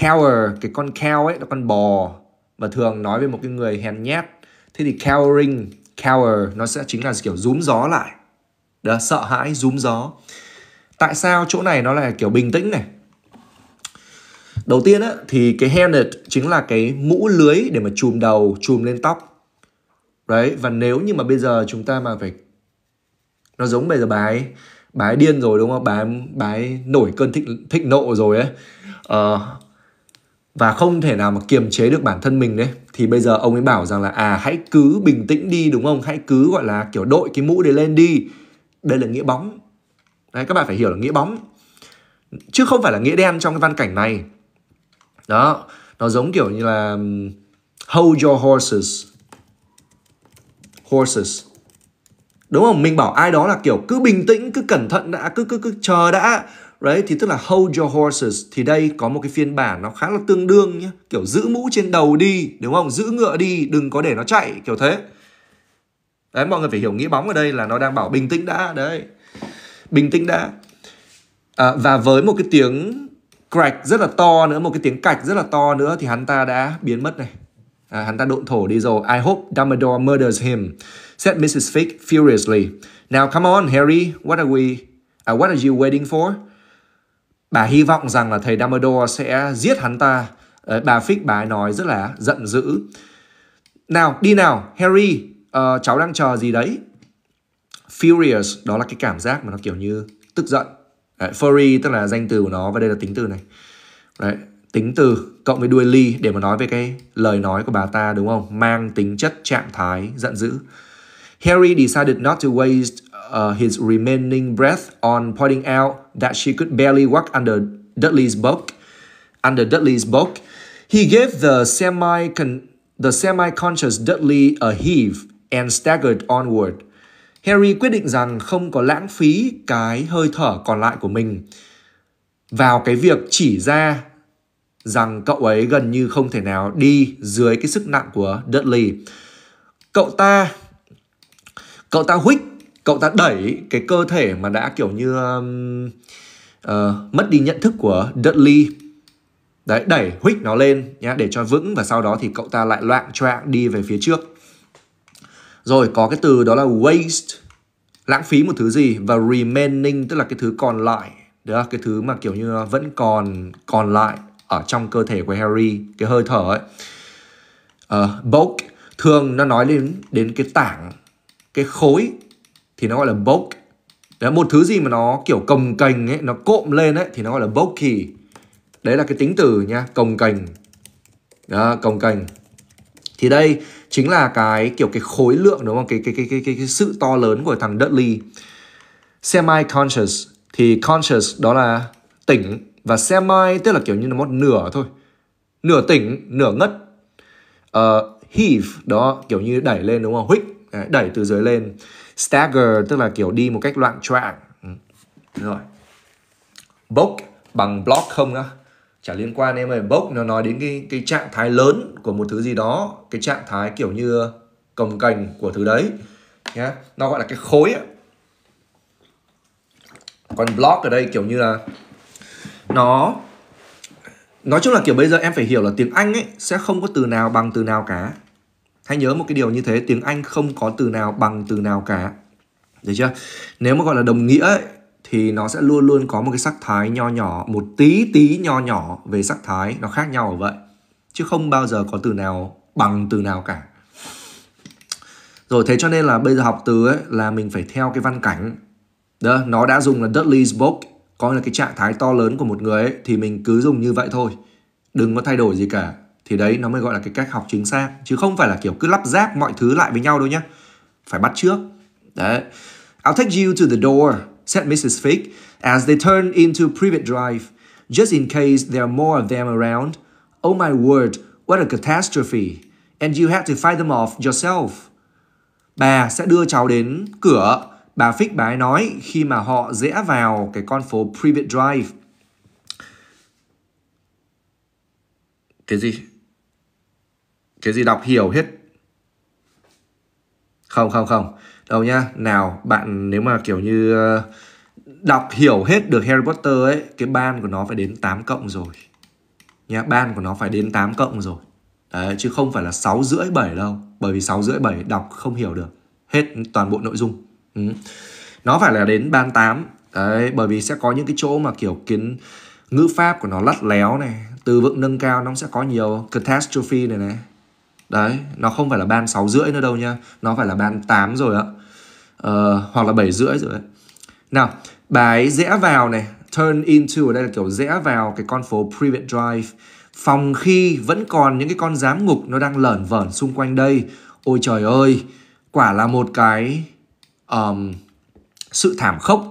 cower cái con cow ấy là con bò và thường nói với một cái người hèn nhát thế thì cowering cower nó sẽ chính là kiểu rúm gió lại đó sợ hãi rúm gió tại sao chỗ này nó là kiểu bình tĩnh này đầu tiên á, thì cái hairnet chính là cái mũ lưới để mà chùm đầu chùm lên tóc đấy và nếu như mà bây giờ chúng ta mà phải nó giống bây giờ bái bái điên rồi đúng không bái bái nổi cơn thịnh thịnh nộ rồi ấy ờ, và không thể nào mà kiềm chế được bản thân mình đấy thì bây giờ ông ấy bảo rằng là à hãy cứ bình tĩnh đi đúng không hãy cứ gọi là kiểu đội cái mũ để lên đi đây là nghĩa bóng đấy các bạn phải hiểu là nghĩa bóng chứ không phải là nghĩa đen trong cái văn cảnh này đó nó giống kiểu như là hold your horses horses đúng không mình bảo ai đó là kiểu cứ bình tĩnh cứ cẩn thận đã cứ cứ cứ chờ đã đấy thì tức là hold your horses thì đây có một cái phiên bản nó khá là tương đương nhé kiểu giữ mũ trên đầu đi đúng không giữ ngựa đi đừng có để nó chạy kiểu thế đấy mọi người phải hiểu nghĩa bóng ở đây là nó đang bảo bình tĩnh đã đấy bình tĩnh đã à, và với một cái tiếng crack rất là to nữa một cái tiếng cạch rất là to nữa thì hắn ta đã biến mất này à, hắn ta độn thổ đi rồi. I hope Dumbledore murders him, said Mrs. Fig furiously. Now come on, Harry, what are we, uh, what are you waiting for? Bà hy vọng rằng là thầy Dumbledore sẽ giết hắn ta. À, bà Fig bà ấy nói rất là giận dữ. Nào, đi nào, Harry, uh, cháu đang chờ gì đấy? Furious, đó là cái cảm giác mà nó kiểu như tức giận. Đấy, furry tức là danh từ của nó và đây là tính từ này. Đấy, tính từ cộng với đuôi ly để mà nói về cái lời nói của bà ta đúng không? Mang tính chất trạng thái giận dữ. Harry decided not to waste uh, his remaining breath on pointing out that she could barely walk under Dudley's book. Under Dudley's book, he gave the semi the semi-conscious Dudley a heave and staggered onward. Harry quyết định rằng không có lãng phí cái hơi thở còn lại của mình vào cái việc chỉ ra rằng cậu ấy gần như không thể nào đi dưới cái sức nặng của Dudley. Cậu ta cậu ta huých, cậu ta đẩy cái cơ thể mà đã kiểu như um, uh, mất đi nhận thức của Dudley. Đấy, đẩy huých nó lên nhá để cho vững và sau đó thì cậu ta lại loạn choạng đi về phía trước. Rồi có cái từ đó là waste lãng phí một thứ gì và remaining tức là cái thứ còn lại, được cái thứ mà kiểu như vẫn còn còn lại ở trong cơ thể của Harry cái hơi thở ấy uh, bulk thường nó nói đến đến cái tảng cái khối thì nó gọi là bulk đấy một thứ gì mà nó kiểu cồng cành ấy nó cộm lên ấy thì nó gọi là bulky đấy là cái tính từ nha cồng cành đó, cồng cành thì đây chính là cái kiểu cái khối lượng đúng không cái cái cái cái cái, cái sự to lớn của thằng Dudley semi conscious thì conscious đó là tỉnh và semi tức là kiểu như là một nửa thôi nửa tỉnh nửa ngất uh, heave đó kiểu như đẩy lên đúng không huých đẩy từ dưới lên stagger tức là kiểu đi một cách loạn choạng ừ, rồi bốc bằng block không á chả liên quan em ơi bốc nó nói đến cái cái trạng thái lớn của một thứ gì đó cái trạng thái kiểu như cồng cành của thứ đấy nhá yeah. nó gọi là cái khối á còn block ở đây kiểu như là nó nói chung là kiểu bây giờ em phải hiểu là tiếng Anh ấy sẽ không có từ nào bằng từ nào cả hãy nhớ một cái điều như thế tiếng Anh không có từ nào bằng từ nào cả được chưa nếu mà gọi là đồng nghĩa ấy, thì nó sẽ luôn luôn có một cái sắc thái nho nhỏ một tí tí nho nhỏ về sắc thái nó khác nhau ở vậy chứ không bao giờ có từ nào bằng từ nào cả rồi thế cho nên là bây giờ học từ ấy là mình phải theo cái văn cảnh đó nó đã dùng là Dudley's book coi là cái trạng thái to lớn của một người ấy, thì mình cứ dùng như vậy thôi đừng có thay đổi gì cả thì đấy nó mới gọi là cái cách học chính xác chứ không phải là kiểu cứ lắp ráp mọi thứ lại với nhau đâu nhá phải bắt trước đấy I'll take you to the door said Mrs. Fig as they turned into private drive just in case there are more of them around oh my word what a catastrophe and you had to fight them off yourself bà sẽ đưa cháu đến cửa Bà Phích bà ấy nói khi mà họ rẽ vào cái con phố private Drive. Cái gì? Cái gì đọc hiểu hết? Không, không, không. Đâu nhá. Nào, bạn nếu mà kiểu như ờ, đọc hiểu hết được Harry Potter ấy, cái ban của nó phải đến 8 cộng rồi. Nha, ban của nó phải đến 8 cộng rồi. Đấy, chứ không phải là 6 rưỡi 7 đâu. Bởi vì 6 rưỡi 7 đọc không hiểu được hết toàn bộ nội dung. Ừ. nó phải là đến ban 8 đấy bởi vì sẽ có những cái chỗ mà kiểu kiến ngữ pháp của nó lắt léo này từ vựng nâng cao nó sẽ có nhiều catastrophe này này đấy nó không phải là ban sáu rưỡi nữa đâu nha nó phải là ban 8 rồi ạ ờ, hoặc là bảy rưỡi rồi đấy. nào bài rẽ vào này turn into ở đây là kiểu rẽ vào cái con phố private drive phòng khi vẫn còn những cái con giám ngục nó đang lởn vởn xung quanh đây ôi trời ơi quả là một cái um, sự thảm khốc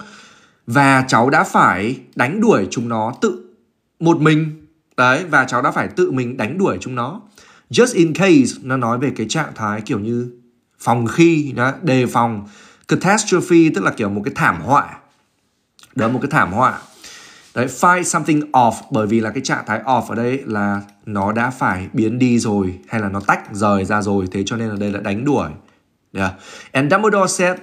và cháu đã phải đánh đuổi chúng nó tự một mình đấy và cháu đã phải tự mình đánh đuổi chúng nó just in case nó nói về cái trạng thái kiểu như phòng khi đó, đề phòng catastrophe tức là kiểu một cái thảm họa đó một cái thảm họa đấy fight something off bởi vì là cái trạng thái off ở đây là nó đã phải biến đi rồi hay là nó tách rời ra rồi thế cho nên ở đây là đánh đuổi yeah. and Dumbledore said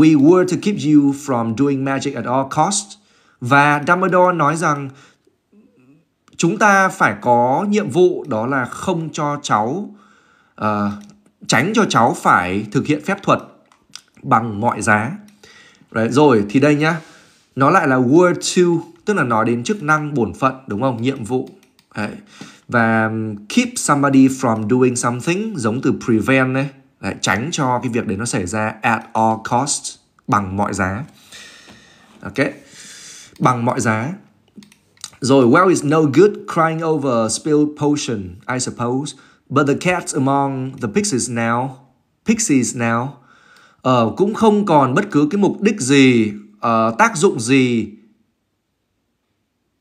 We were to keep you from doing magic at all costs. Và Dumbledore nói rằng chúng ta phải có nhiệm vụ đó là không cho cháu uh, tránh cho cháu phải thực hiện phép thuật bằng mọi giá. Đấy, rồi thì đây nhá. Nó lại là were to tức là nói đến chức năng bổn phận đúng không? Nhiệm vụ. Đấy. Và um, keep somebody from doing something giống từ prevent này Đấy, tránh cho cái việc đấy nó xảy ra at all cost bằng mọi giá. Ok. Bằng mọi giá. Rồi well is no good crying over spilled potion, I suppose, but the cats among the pixies now, pixies now uh, cũng không còn bất cứ cái mục đích gì, uh, tác dụng gì.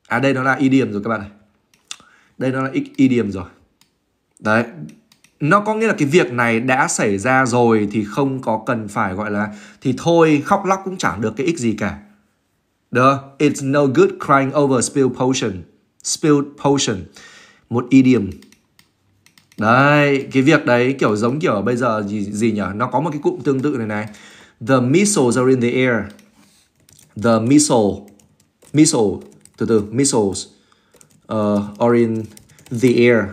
À đây nó là idiom rồi các bạn này. Đây nó là idiom rồi. Đấy, nó có nghĩa là cái việc này đã xảy ra rồi thì không có cần phải gọi là thì thôi khóc lóc cũng chẳng được cái ích gì cả The it's no good crying over spilled potion spilled potion một idiom đấy cái việc đấy kiểu giống kiểu bây giờ gì gì nhỉ nó có một cái cụm tương tự này này the missiles are in the air the missile missile từ từ missiles uh, are in the air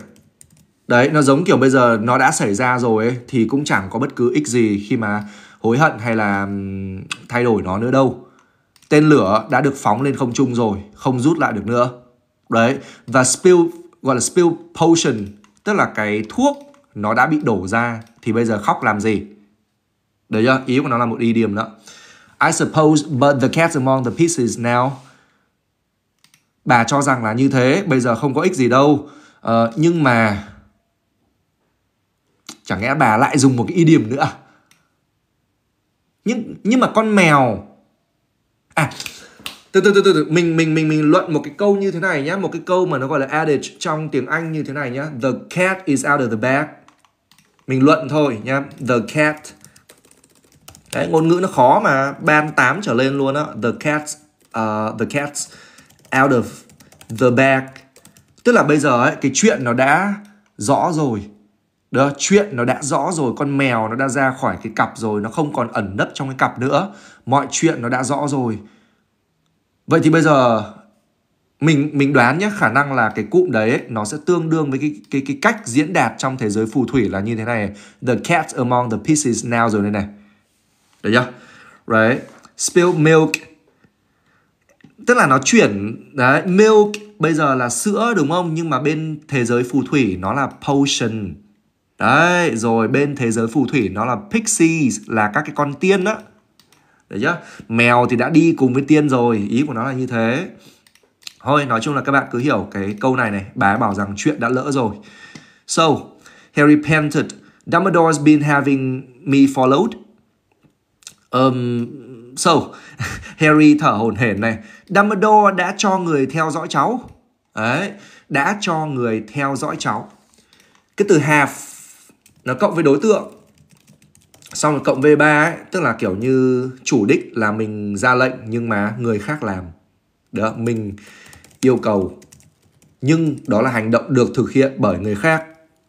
Đấy, nó giống kiểu bây giờ nó đã xảy ra rồi ấy thì cũng chẳng có bất cứ ích gì khi mà hối hận hay là thay đổi nó nữa đâu. Tên lửa đã được phóng lên không trung rồi, không rút lại được nữa. Đấy, và spill gọi là spill potion, tức là cái thuốc nó đã bị đổ ra thì bây giờ khóc làm gì? Đấy chưa? Ý của nó là một idiom đó. I suppose but the cat among the pieces now. Bà cho rằng là như thế, bây giờ không có ích gì đâu. Uh, nhưng mà chẳng lẽ bà lại dùng một cái idiom nữa à? nhưng nhưng mà con mèo à từ từ từ từ, mình mình mình mình luận một cái câu như thế này nhá một cái câu mà nó gọi là adage trong tiếng anh như thế này nhá the cat is out of the bag mình luận thôi nhá the cat Đấy, ngôn ngữ nó khó mà ban 8 trở lên luôn á the cat uh, ờ, the cat out of the bag tức là bây giờ ấy, cái chuyện nó đã rõ rồi đó chuyện nó đã rõ rồi, con mèo nó đã ra khỏi cái cặp rồi, nó không còn ẩn nấp trong cái cặp nữa. Mọi chuyện nó đã rõ rồi. Vậy thì bây giờ mình mình đoán nhé khả năng là cái cụm đấy nó sẽ tương đương với cái cái cái cách diễn đạt trong thế giới phù thủy là như thế này the cat among the pieces now rồi đây này được chưa right spill milk tức là nó chuyển đấy milk bây giờ là sữa đúng không nhưng mà bên thế giới phù thủy nó là potion Đấy, rồi bên thế giới phù thủy nó là pixies là các cái con tiên đó. Đấy chứ Mèo thì đã đi cùng với tiên rồi, ý của nó là như thế. Thôi, nói chung là các bạn cứ hiểu cái câu này này, bà ấy bảo rằng chuyện đã lỡ rồi. So, harry repented. Dumbledore's been having me followed. Um, so, Harry thở hổn hển này. Dumbledore đã cho người theo dõi cháu. Đấy, đã cho người theo dõi cháu. Cái từ have nó cộng với đối tượng xong rồi cộng v3 ấy tức là kiểu như chủ đích là mình ra lệnh nhưng mà người khác làm đó mình yêu cầu nhưng đó là hành động được thực hiện bởi người khác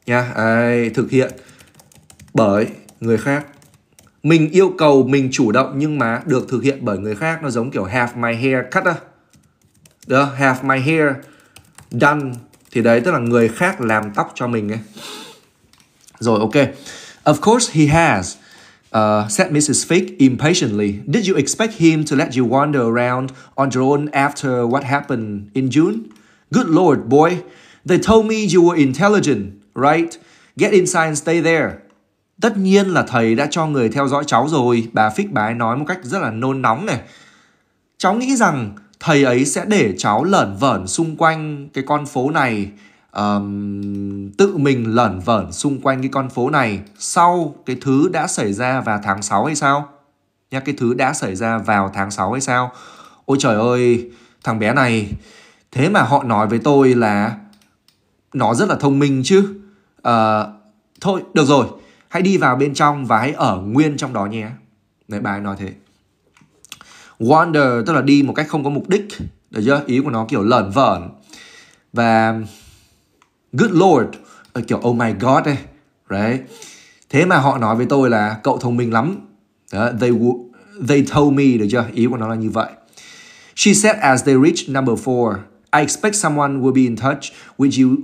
nha Đấy, thực hiện bởi người khác mình yêu cầu mình chủ động nhưng mà được thực hiện bởi người khác nó giống kiểu have my hair cut á đó have my hair done thì đấy tức là người khác làm tóc cho mình ấy rồi ok. Of course he has. Uh, said Mrs. Fig impatiently. Did you expect him to let you wander around on your own after what happened in June? Good Lord, boy. They told me you were intelligent, right? Get inside and stay there. Tất nhiên là thầy đã cho người theo dõi cháu rồi, bà Fig bà ấy nói một cách rất là nôn nóng này. Cháu nghĩ rằng thầy ấy sẽ để cháu lẩn vẩn xung quanh cái con phố này um, tự mình lẩn vẩn xung quanh cái con phố này sau cái thứ đã xảy ra vào tháng 6 hay sao? Nhá, cái thứ đã xảy ra vào tháng 6 hay sao? Ôi trời ơi, thằng bé này thế mà họ nói với tôi là nó rất là thông minh chứ. Uh, thôi, được rồi, hãy đi vào bên trong và hãy ở nguyên trong đó nhé. Đấy, bà ấy nói thế. Wander tức là đi một cách không có mục đích. Được chưa? Ý của nó kiểu lẩn vẩn. Và good lord ờ, kiểu oh my god ấy right? thế mà họ nói với tôi là cậu thông minh lắm Đó, they they told me được chưa ý của nó là như vậy she said as they reached number four I expect someone will be in touch with you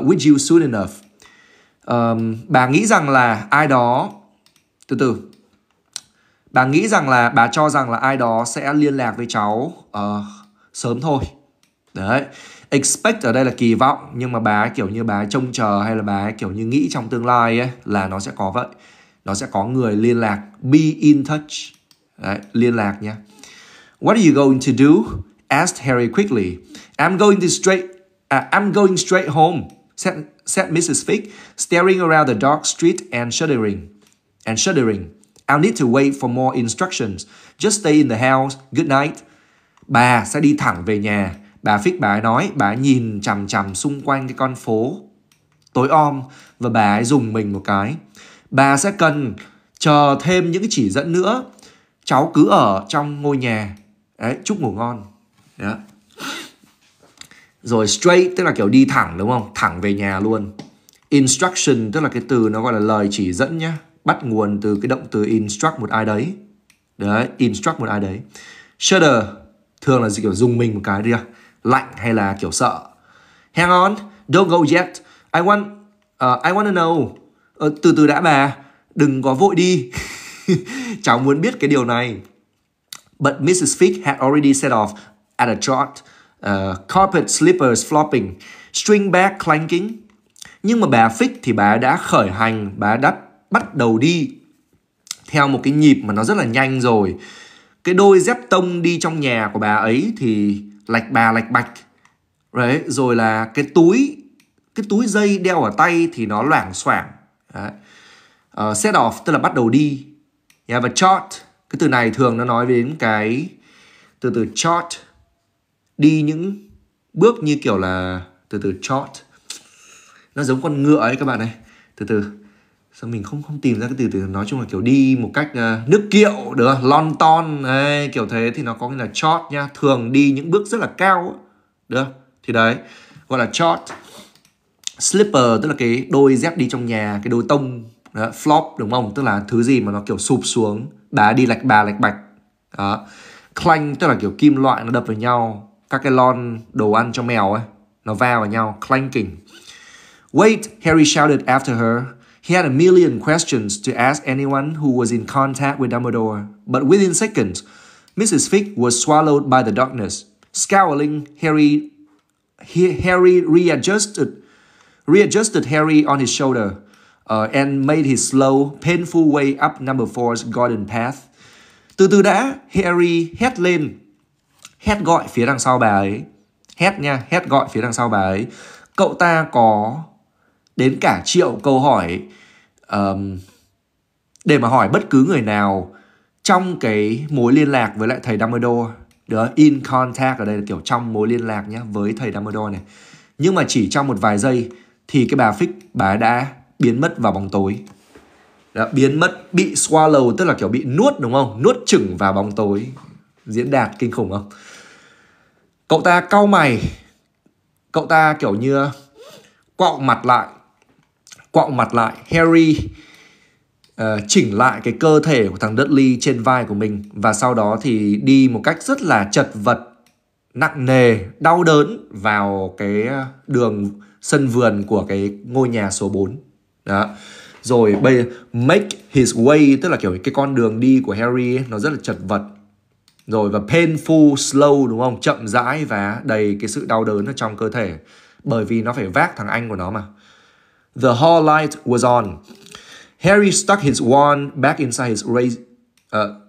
uh, with you soon enough um, bà nghĩ rằng là ai đó từ từ bà nghĩ rằng là bà cho rằng là ai đó sẽ liên lạc với cháu uh, sớm thôi đấy expect ở đây là kỳ vọng nhưng mà bà ấy kiểu như bà ấy trông chờ hay là bà ấy kiểu như nghĩ trong tương lai ấy là nó sẽ có vậy nó sẽ có người liên lạc be in touch Đấy, liên lạc nha what are you going to do asked Harry quickly I'm going to straight uh, I'm going straight home said, said Mrs. Fig staring around the dark street and shuddering and shuddering I'll need to wait for more instructions just stay in the house good night bà sẽ đi thẳng về nhà Bà Phích bà ấy nói, bà ấy nhìn chằm chằm xung quanh cái con phố tối om và bà ấy dùng mình một cái. Bà sẽ cần chờ thêm những chỉ dẫn nữa. Cháu cứ ở trong ngôi nhà. Đấy, chúc ngủ ngon. Đó. Rồi straight tức là kiểu đi thẳng đúng không? Thẳng về nhà luôn. Instruction tức là cái từ nó gọi là lời chỉ dẫn nhá. Bắt nguồn từ cái động từ instruct một ai đấy. Đấy, instruct một ai đấy. Shudder thường là kiểu dùng mình một cái đi à lạnh hay là kiểu sợ. Hang on, don't go yet. I want uh, I want to know. Uh, từ từ đã bà, đừng có vội đi. Cháu muốn biết cái điều này. But Mrs. Fig had already set off at a trot, uh, carpet slippers flopping, string bag clanking. Nhưng mà bà Fig thì bà đã khởi hành, bà đã bắt đầu đi theo một cái nhịp mà nó rất là nhanh rồi. Cái đôi dép tông đi trong nhà của bà ấy thì lạch bà lạch bạch đấy rồi là cái túi cái túi dây đeo ở tay thì nó loảng xoảng đấy. Uh, set off tức là bắt đầu đi yeah, và chart cái từ này thường nó nói đến cái từ từ chart đi những bước như kiểu là từ từ chart nó giống con ngựa ấy các bạn này từ từ sao mình không không tìm ra cái từ từ nói chung là kiểu đi một cách uh, nước kiệu được không? lon ton ấy, kiểu thế thì nó có nghĩa là chót nha thường đi những bước rất là cao được không? thì đấy gọi là chót slipper tức là cái đôi dép đi trong nhà cái đôi tông đó, flop đúng không tức là thứ gì mà nó kiểu sụp xuống đá đi lạch bà lạch bạch đó clang tức là kiểu kim loại nó đập vào nhau các cái lon đồ ăn cho mèo ấy nó va vào nhau clanking wait Harry shouted after her He had a million questions to ask anyone who was in contact with Dumbledore, but within seconds, Mrs. Fig was swallowed by the darkness. Scowling, Harry, Harry readjusted, readjusted Harry on his shoulder uh, and made his slow, painful way up number four's garden path. Từ từ đã, Harry hét lên, hét gọi phía đằng sau bà ấy. Hét nha, hét gọi phía đằng sau bà ấy. Cậu ta có đến cả triệu câu hỏi um, để mà hỏi bất cứ người nào trong cái mối liên lạc với lại thầy Dumbledore đó in contact ở đây là kiểu trong mối liên lạc nhé với thầy Dumbledore này nhưng mà chỉ trong một vài giây thì cái bà Fix bà đã biến mất vào bóng tối đó, biến mất bị swallow tức là kiểu bị nuốt đúng không nuốt chửng vào bóng tối diễn đạt kinh khủng không cậu ta cau mày cậu ta kiểu như quọng mặt lại quọng mặt lại Harry uh, chỉnh lại cái cơ thể của thằng Dudley trên vai của mình và sau đó thì đi một cách rất là chật vật nặng nề đau đớn vào cái ờ, đường sân vườn của cái ngôi nhà số 4 đó rồi bây make his way tức là kiểu cái con đường đi của Harry ấy, nó rất là chật vật rồi và painful slow đúng không chậm rãi và đầy cái sự đau đớn ở trong cơ thể bởi vì nó phải vác thằng anh của nó mà The hall light was on. Harry stuck his wand back inside his raise, uh,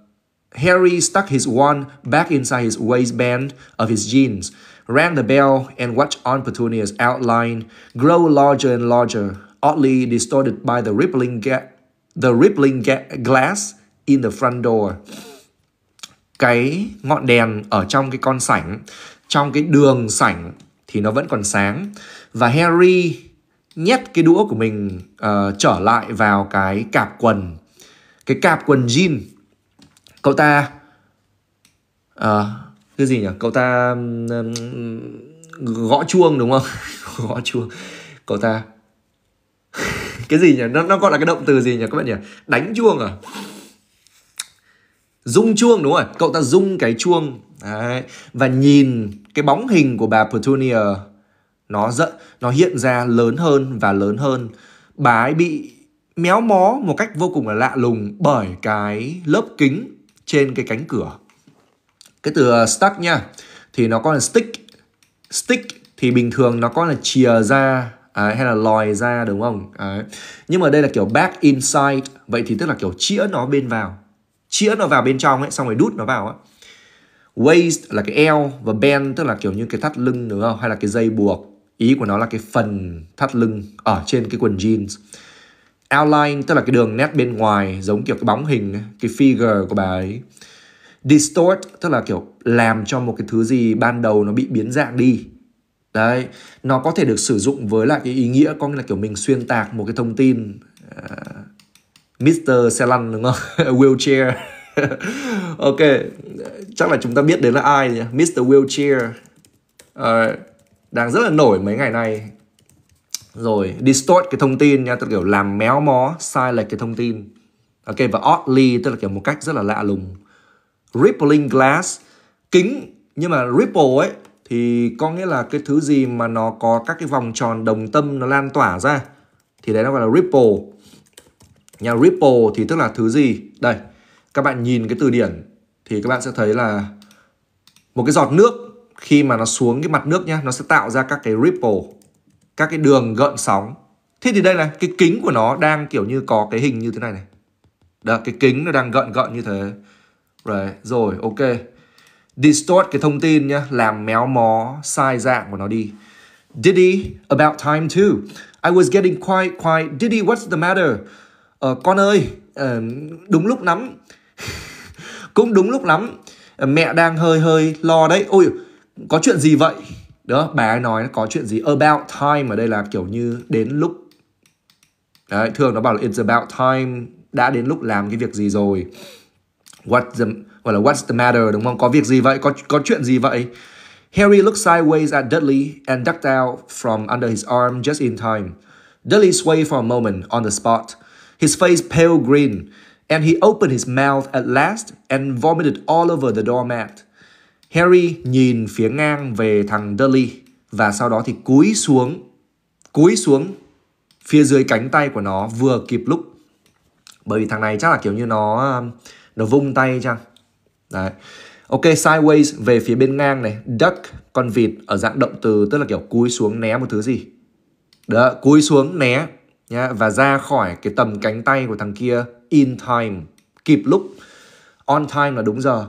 Harry stuck his wand back inside his waistband of his jeans, rang the bell, and watched Aunt Petunia's outline grow larger and larger, oddly distorted by the rippling, ga- the rippling ga- glass in the front door. Cái ngọn đèn ở trong cái con sảnh, trong cái đường sảnh thì nó vẫn còn sáng và Harry nhét cái đũa của mình uh, trở lại vào cái cạp quần cái cạp quần jean cậu ta uh, cái gì nhỉ cậu ta um, gõ chuông đúng không gõ chuông cậu ta cái gì nhỉ nó, nó gọi là cái động từ gì nhỉ các bạn nhỉ đánh chuông à rung chuông đúng rồi cậu ta rung cái chuông Đấy. và nhìn cái bóng hình của bà Petunia nó giận nó hiện ra lớn hơn và lớn hơn bà ấy bị méo mó một cách vô cùng là lạ lùng bởi cái lớp kính trên cái cánh cửa cái từ ờ, stuck nha thì nó có là stick stick thì bình thường nó có là chìa ra à, hay là lòi ra đúng không à, nhưng mà đây là kiểu back inside vậy thì tức là kiểu chĩa nó bên vào chĩa nó vào bên trong ấy xong rồi đút nó vào ấy waist là cái eo và bend tức là kiểu như cái thắt lưng đúng không hay là cái dây buộc ý của nó là cái phần thắt lưng ở trên cái quần jeans outline tức là cái đường nét bên ngoài giống kiểu cái bóng hình cái figure của bà ấy distort tức là kiểu làm cho một cái thứ gì ban đầu nó bị biến dạng đi đấy nó có thể được sử dụng với lại cái ý nghĩa có nghĩa là kiểu mình xuyên tạc một cái thông tin uh, ờ, Mr. Selan đúng không wheelchair ok chắc là chúng ta biết đến là ai nhỉ Mr. Wheelchair uh, đang rất là nổi mấy ngày nay rồi distort cái thông tin nha tức là kiểu làm méo mó sai lệch cái thông tin ok và oddly tức là kiểu một cách rất là lạ lùng rippling glass kính nhưng mà ripple ấy thì có nghĩa là cái thứ gì mà nó có các cái vòng tròn đồng tâm nó lan tỏa ra thì đấy nó gọi là ripple nha ripple thì tức là thứ gì đây các bạn nhìn cái từ điển thì các bạn sẽ thấy là một cái giọt nước khi mà nó xuống cái mặt nước nhá nó sẽ tạo ra các cái ripple các cái đường gợn sóng thế thì đây này cái kính của nó đang kiểu như có cái hình như thế này này đó cái kính nó đang gợn gợn như thế rồi rồi ok distort cái thông tin nhá làm méo mó sai dạng của nó đi Diddy about time too I was getting quite quite Diddy what's the matter uh, con ơi uh, đúng lúc lắm cũng đúng lúc lắm mẹ đang hơi hơi lo đấy ôi có chuyện gì vậy đó bà ấy nói có chuyện gì about time ở đây là kiểu như đến lúc Đấy, thường nó bảo là it's about time đã đến lúc làm cái việc gì rồi what the gọi là what's the matter đúng không có việc gì vậy có có chuyện gì vậy Harry looked sideways at Dudley and ducked out from under his arm just in time. Dudley swayed for a moment on the spot, his face pale green, and he opened his mouth at last and vomited all over the doormat. Harry nhìn phía ngang về thằng Dudley và sau đó thì cúi xuống, cúi xuống phía dưới cánh tay của nó vừa kịp lúc. Bởi vì thằng này chắc là kiểu như nó um, nó vung tay chăng. Đấy. Ok, sideways về phía bên ngang này, duck con vịt ở dạng động từ tức là kiểu cúi xuống né một thứ gì. Đó, cúi xuống né nhá và ra khỏi cái tầm cánh tay của thằng kia in time, kịp lúc. On time là đúng giờ,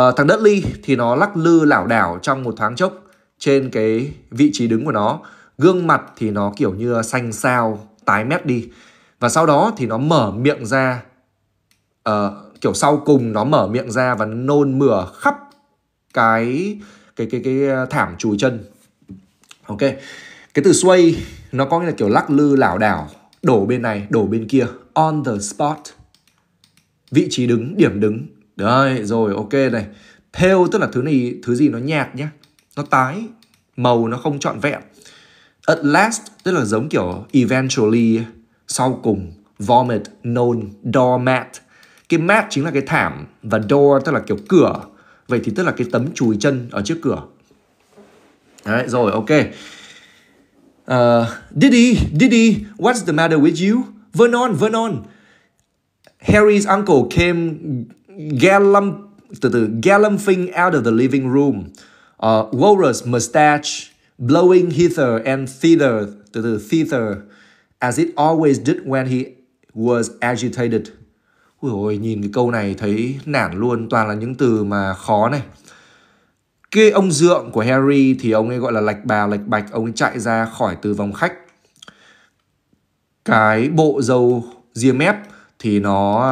à, thằng Dudley thì nó lắc lư lảo đảo trong một thoáng chốc trên cái vị trí đứng của nó gương mặt thì nó kiểu như xanh xao tái mét đi và sau đó thì nó mở miệng ra uh, kiểu sau cùng nó mở miệng ra và nôn mửa khắp cái cái cái cái ờ, thảm chùi chân ok cái từ sway nó có nghĩa là kiểu lắc lư lảo đảo đổ bên này đổ bên kia on the spot vị trí đứng điểm đứng Đấy, rồi ok này. Pale tức là thứ này thứ gì nó nhạt nhá, nó tái, màu nó không trọn vẹn. At last tức là giống kiểu eventually, sau cùng, vomit, known, doormat. Cái mat chính là cái thảm và door tức là kiểu cửa. Vậy thì tức là cái tấm chùi chân ở trước cửa. Đấy, rồi ok. Uh, Diddy, Diddy, what's the matter with you? Vernon, Vernon. Harry's uncle came gallump từ từ galumphing out of the living room uh, walrus mustache blowing hither and thither từ từ thither as it always did when he was agitated Ui ôi, nhìn cái câu này thấy nản luôn, toàn là những từ mà khó này. Cái ông dượng của Harry thì ông ấy gọi là lạch bà lạch bạch, ông ấy chạy ra khỏi từ vòng khách. Cái bộ dâu ria mép thì nó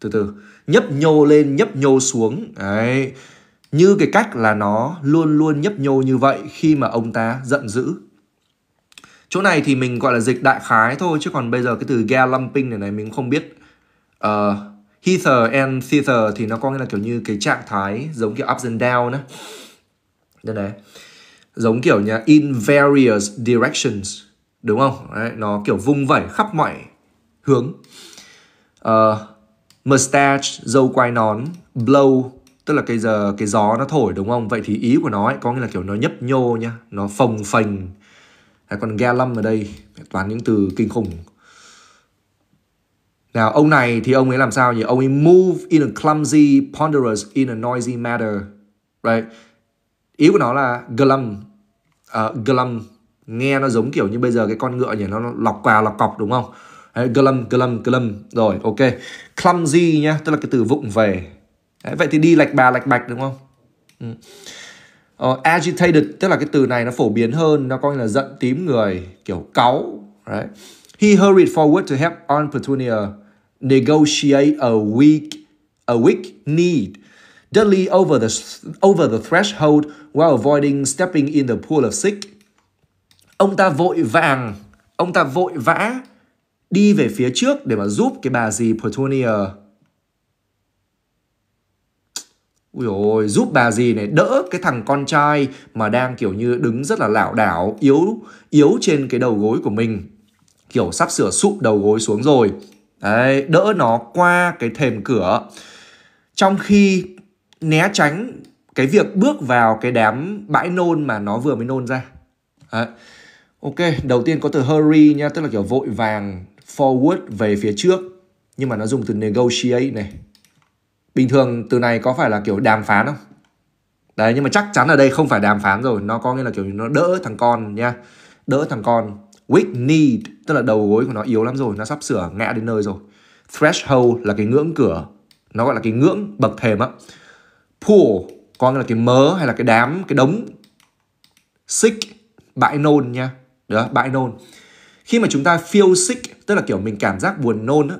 từ từ nhấp nhô lên nhấp nhô xuống đấy như cái cách là nó luôn luôn nhấp nhô như vậy khi mà ông ta giận dữ chỗ này thì mình gọi là dịch đại khái thôi chứ còn bây giờ cái từ gallumping này này mình không biết uh, ờ, hither and thither thì nó có nghĩa là kiểu như cái trạng thái giống kiểu up and down đó đây này giống kiểu nhá in various directions đúng không Đấy, nó kiểu vung vẩy khắp mọi hướng uh, mustache, dâu quai nón, blow tức là cái giờ cái gió nó thổi đúng không? Vậy thì ý của nó ấy có nghĩa là kiểu nó nhấp nhô nhá, nó phồng phành. Hay còn gallum ở đây toàn những từ kinh khủng. Nào ông này thì ông ấy làm sao nhỉ? Ông ấy move in a clumsy, ponderous in a noisy matter Right? Ý của nó là glum. Uh, glum nghe nó giống kiểu như bây giờ cái con ngựa nhỉ nó lọc quà lọc cọc đúng không? Đấy, glum glum glum rồi ok clumsy nhá tức là cái từ vụng về Đấy, vậy thì đi lạch bà lạch bạch đúng không ừ. uh, agitated tức là cái từ này nó phổ biến hơn nó coi là giận tím người kiểu cáu Đấy. he hurried forward to help Aunt Petunia negotiate a weak a weak need Dudley over the over the threshold while avoiding stepping in the pool of sick ông ta vội vàng ông ta vội vã đi về phía trước để mà giúp cái bà gì Petunia. Ui ôi, giúp bà gì này đỡ cái thằng con trai mà đang kiểu như đứng rất là lảo đảo, yếu yếu trên cái đầu gối của mình. Kiểu sắp sửa sụp đầu gối xuống rồi. Đấy, đỡ nó qua cái thềm cửa. Trong khi né tránh cái việc bước vào cái đám bãi nôn mà nó vừa mới nôn ra. Đấy. Ok, đầu tiên có từ hurry nha, tức là kiểu vội vàng forward về phía trước nhưng mà nó dùng từ negotiate này bình thường từ này có phải là kiểu đàm phán không đấy nhưng mà chắc chắn ở đây không phải đàm phán rồi nó có nghĩa là kiểu nó đỡ thằng con nha đỡ thằng con weak need tức là đầu gối của nó yếu lắm rồi nó sắp sửa ngã đến nơi rồi threshold là cái ngưỡng cửa nó gọi là cái ngưỡng bậc thềm á pool có nghĩa là cái mớ hay là cái đám cái đống sick bãi nôn nha đó bãi nôn khi mà chúng ta feel sick tức là kiểu mình cảm giác buồn nôn á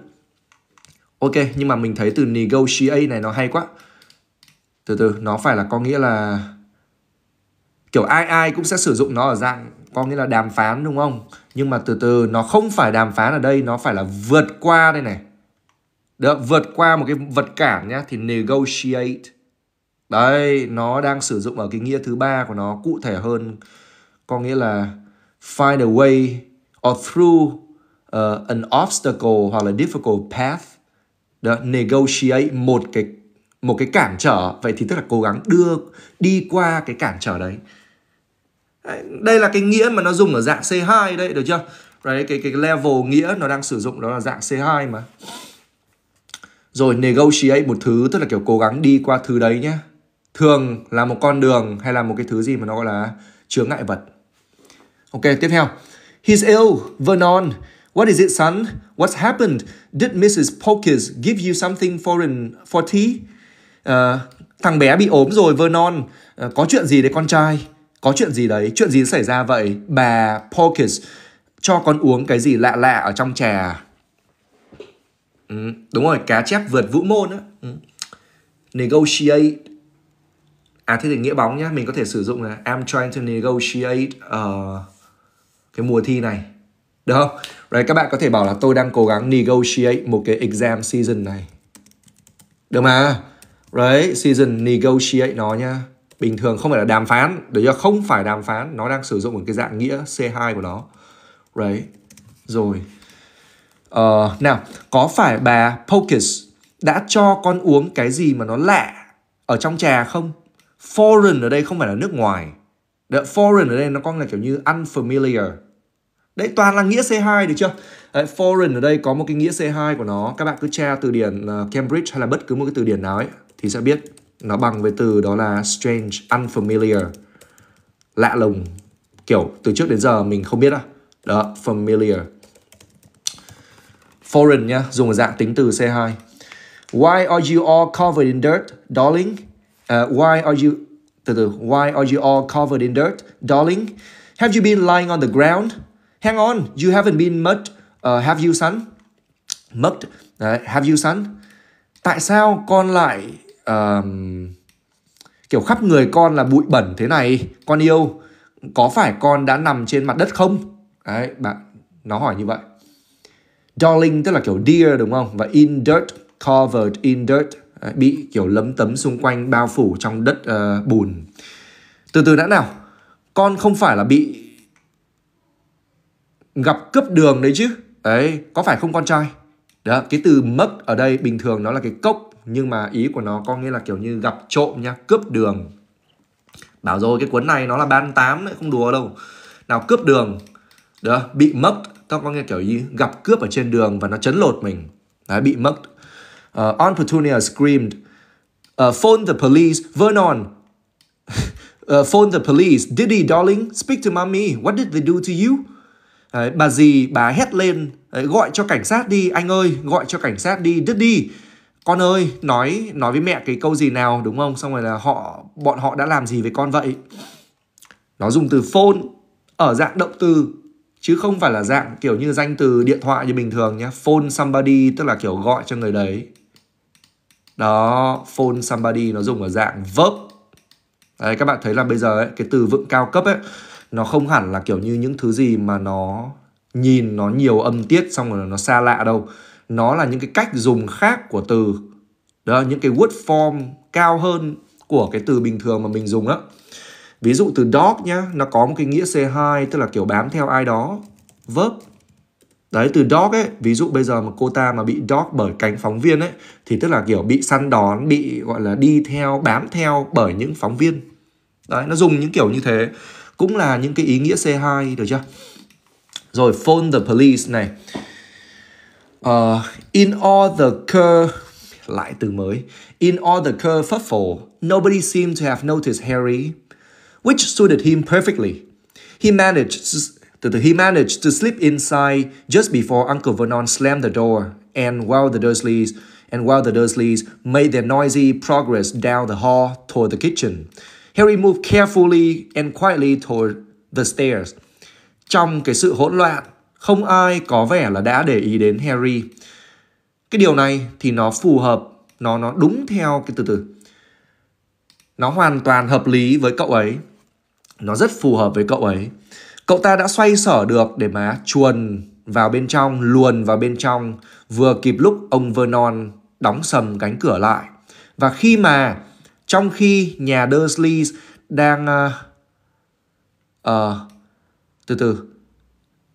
ok nhưng mà mình thấy từ negotiate này nó hay quá từ từ nó phải là có nghĩa là kiểu ai ai cũng sẽ sử dụng nó ở dạng có nghĩa là đàm phán đúng không nhưng mà từ từ nó không phải đàm phán ở đây nó phải là vượt qua đây này được vượt qua một cái vật cản nhá thì negotiate đấy nó đang sử dụng ở cái nghĩa thứ ba của nó cụ thể hơn có nghĩa là find a way or through uh, an obstacle hoặc là difficult path đó, negotiate một cái một cái cản trở vậy thì tức là cố gắng đưa đi qua cái cản trở đấy đây là cái nghĩa mà nó dùng ở dạng C2 đấy được chưa đấy cái cái level nghĩa nó đang sử dụng đó là dạng C2 mà rồi negotiate một thứ tức là kiểu cố gắng đi qua thứ đấy nhé thường là một con đường hay là một cái thứ gì mà nó gọi là chướng ngại vật ok tiếp theo he's ill Vernon vâng What is it, son? What's happened? Did Mrs. Pokers give you something foreign for tea? Uh, thằng bé bị ốm rồi, Vernon. Uh, có chuyện gì đấy con trai? Có chuyện gì đấy? Chuyện gì xảy ra vậy? Bà Pokers cho con uống cái gì lạ lạ ở trong trà. Ừ, đúng rồi, cá chép vượt vũ môn á. Ừ. Negotiate. À thế thì nghĩa bóng nhá, mình có thể sử dụng là I'm trying to negotiate uh, cái mùa thi này. Được không? Rồi các bạn có thể bảo là tôi đang cố gắng negotiate một cái exam season này. Được mà. Đấy, season negotiate nó nha. Bình thường không phải là đàm phán, được chưa? Không phải đàm phán, nó đang sử dụng một cái dạng nghĩa C2 của nó. Đấy. Rồi. Ờ, nào, có phải bà Pocus đã cho con uống cái gì mà nó lạ ở trong trà không? Foreign ở đây không phải là nước ngoài. The foreign ở đây nó có là kiểu như unfamiliar Đấy toàn là nghĩa C2 được chưa? Đấy, foreign ở đây có một cái nghĩa C2 của nó. Các bạn cứ tra từ điển ờ, Cambridge hay là bất cứ một cái từ điển nào ấy thì sẽ biết nó bằng với từ đó là strange, unfamiliar, lạ lùng. Kiểu từ trước đến giờ mình không biết à. Đó, familiar. Foreign nhá, dùng ở dạng tính từ C2. Why are you all covered in dirt, darling? Uh, why are you từ từ Why are you all covered in dirt, darling? Have you been lying on the ground? Hang on, you haven't been mugged. Uh, have you son? Mugged. Đấy, ờ, have you son? Tại sao con lại uh, kiểu khắp người con là bụi bẩn thế này? Con yêu, có phải con đã nằm trên mặt đất không? Đấy, bạn nó hỏi như vậy. Darling tức là kiểu dear đúng không? Và in dirt, covered in dirt, bị kiểu lấm tấm xung quanh bao phủ trong đất uh, bùn. Từ từ đã nào. Con không phải là bị gặp cướp đường đấy chứ ấy có phải không con trai đó cái từ mất ở đây bình thường nó là cái cốc nhưng mà ý của nó có nghĩa là kiểu như gặp trộm nha cướp đường bảo rồi cái cuốn này nó là ban tám đấy không đùa đâu nào cướp đường đó bị mất tao có nghe kiểu như gặp cướp ở trên đường và nó chấn lột mình đấy, bị mất uh, on Petunia screamed uh, phone the police Vernon uh, ờ, phone the police Diddy darling speak to mommy what did they do to you Đấy, bà dì bà hét lên đấy, gọi cho cảnh sát đi anh ơi gọi cho cảnh sát đi đứt đi con ơi nói nói với mẹ cái câu gì nào đúng không xong rồi là họ bọn họ đã làm gì với con vậy nó dùng từ phone ở dạng động từ chứ không phải là dạng kiểu như danh từ điện thoại như bình thường nhé phone somebody tức là kiểu gọi cho người đấy đó phone somebody nó dùng ở dạng verb đấy các bạn thấy là bây giờ ấy, cái từ vựng cao cấp ấy nó không hẳn là kiểu như những thứ gì mà nó nhìn nó nhiều âm tiết xong rồi nó xa lạ đâu nó là những cái cách dùng khác của từ đó những cái word form cao hơn của cái từ bình thường mà mình dùng đó ví dụ từ dog nhá nó có một cái nghĩa c2 tức là kiểu bám theo ai đó verb đấy từ dog ấy ví dụ bây giờ mà cô ta mà bị dog bởi cánh phóng viên ấy thì tức là kiểu bị săn đón bị gọi là đi theo bám theo bởi những phóng viên đấy nó dùng những kiểu như thế cũng là những cái ý nghĩa C2 được chưa rồi phone the police này uh, in all the cur lại từ mới in all the cur fuffle nobody seemed to have noticed Harry which suited him perfectly he managed to, từ he managed to slip inside just before Uncle Vernon slammed the door, and while the Dursleys and while the Dursleys made their noisy progress down the hall toward the kitchen, Harry moved carefully and quietly toward the stairs. Trong cái sự hỗn loạn, không ai có vẻ là đã để ý đến Harry. Cái điều này thì nó phù hợp, nó nó đúng theo cái từ từ. Nó hoàn toàn hợp lý với cậu ấy. Nó rất phù hợp với cậu ấy. Cậu ta đã xoay sở được để mà chuồn vào bên trong, luồn vào bên trong vừa kịp lúc ông Vernon đóng sầm cánh cửa lại. Và khi mà trong khi nhà Dursley đang uh, uh, từ từ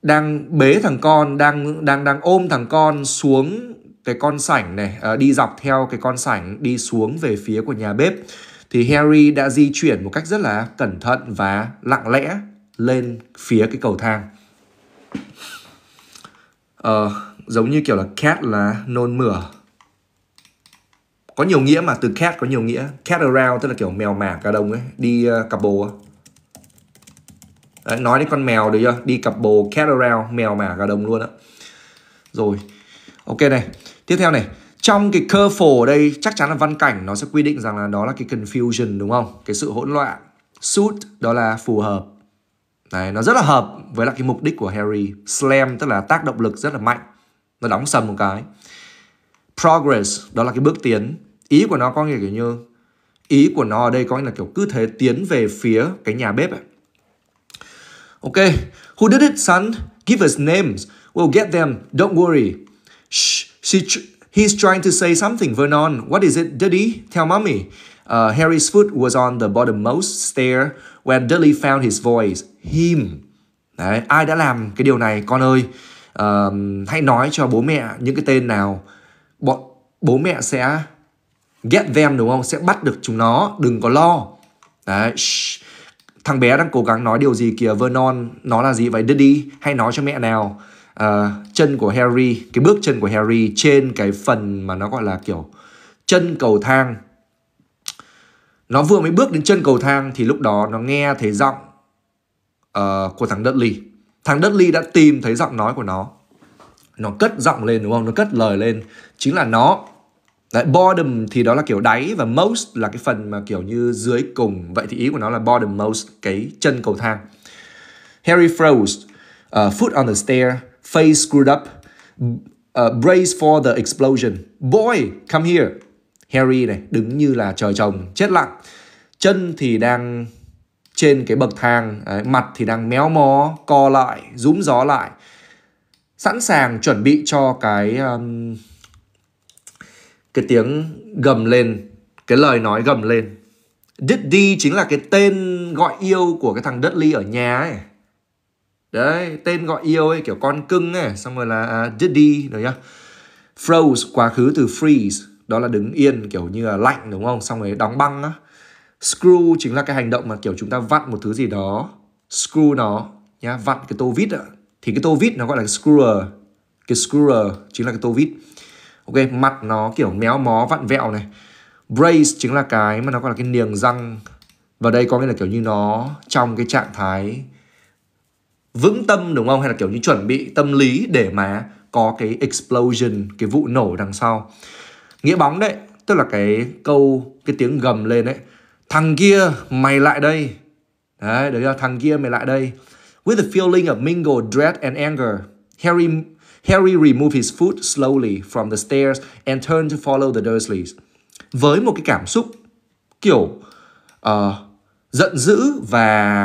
đang bế thằng con đang đang đang ôm thằng con xuống cái con sảnh này uh, đi dọc theo cái con sảnh đi xuống về phía của nhà bếp thì Harry đã di chuyển một cách rất là cẩn thận và lặng lẽ lên phía cái cầu thang uh, giống như kiểu là cat là nôn mửa có nhiều nghĩa mà từ cat có nhiều nghĩa cat around tức là kiểu mèo mả cả đồng ấy đi ờ, cặp bồ Đấy, nói đến con mèo được chưa đi cặp bồ cat around mèo mả cả đồng luôn á rồi ok này tiếp theo này trong cái cơ phổ ở đây chắc chắn là văn cảnh nó sẽ quy định rằng là đó là cái confusion đúng không cái sự hỗn loạn suit đó là phù hợp Đấy, nó rất là hợp với lại cái mục đích của Harry slam tức là tác động lực rất là mạnh nó đóng sầm một cái progress đó là cái bước tiến ý của nó có nghĩa kiểu như ý của nó ở đây có nghĩa là kiểu cứ thế tiến về phía cái nhà bếp ấy. Ok, who did it son? Give us names. We'll get them. Don't worry. Shh, she he's trying to say something, Vernon. What is it, Diddy? Tell mommy. Uh, Harry's foot was on the bottommost stair when Dudley found his voice. Him. Đấy, ai đã làm cái điều này con ơi? Uh, hãy nói cho bố mẹ những cái tên nào bọn bố mẹ sẽ get them đúng không? Sẽ bắt được chúng nó, đừng có lo. Đấy, shh. Thằng bé đang cố gắng nói điều gì kìa Vernon, nó là gì vậy Diddy? Hay nói cho mẹ nào. À, chân của Harry, cái bước chân của Harry trên cái phần mà nó gọi là kiểu chân cầu thang. Nó vừa mới bước đến chân cầu thang thì lúc đó nó nghe thấy giọng uh, của thằng Dudley. Thằng Dudley đã tìm thấy giọng nói của nó. Nó cất giọng lên đúng không? Nó cất lời lên chính là nó Đấy, bottom thì đó là kiểu đáy và most là cái phần mà kiểu như dưới cùng vậy thì ý của nó là bottom most cái chân cầu thang Harry froze uh, foot on the stair face screwed up uh, brace for the explosion boy come here Harry này đứng như là trời trồng chết lặng chân thì đang trên cái bậc thang đấy, mặt thì đang méo mó co lại rúm gió lại sẵn sàng chuẩn bị cho cái um, cái tiếng gầm lên cái lời nói gầm lên Diddy chính là cái tên gọi yêu của cái thằng Dudley ở nhà ấy đấy tên gọi yêu ấy kiểu con cưng ấy xong rồi là uh, Diddy rồi nhá froze quá khứ từ freeze đó là đứng yên kiểu như là lạnh đúng không xong rồi đóng băng á screw chính là cái hành động mà kiểu chúng ta vặn một thứ gì đó screw nó nhá vặn cái tô vít ạ thì cái tô vít nó gọi là screwer cái screwer chính là cái tô vít ok mặt nó kiểu méo mó vặn vẹo này brace chính là cái mà nó gọi là cái niềng răng và đây có nghĩa là kiểu như nó trong cái trạng thái vững tâm đúng không hay là kiểu như chuẩn bị tâm lý để mà có cái explosion cái vụ nổ đằng sau nghĩa bóng đấy tức là cái câu cái tiếng gầm lên đấy thằng kia mày lại đây đấy đấy là thằng kia mày lại đây with the feeling of mingled dread and anger Harry Harry removed his foot slowly from the stairs and turned to follow the Dursleys. Với một cái cảm xúc kiểu uh, giận dữ và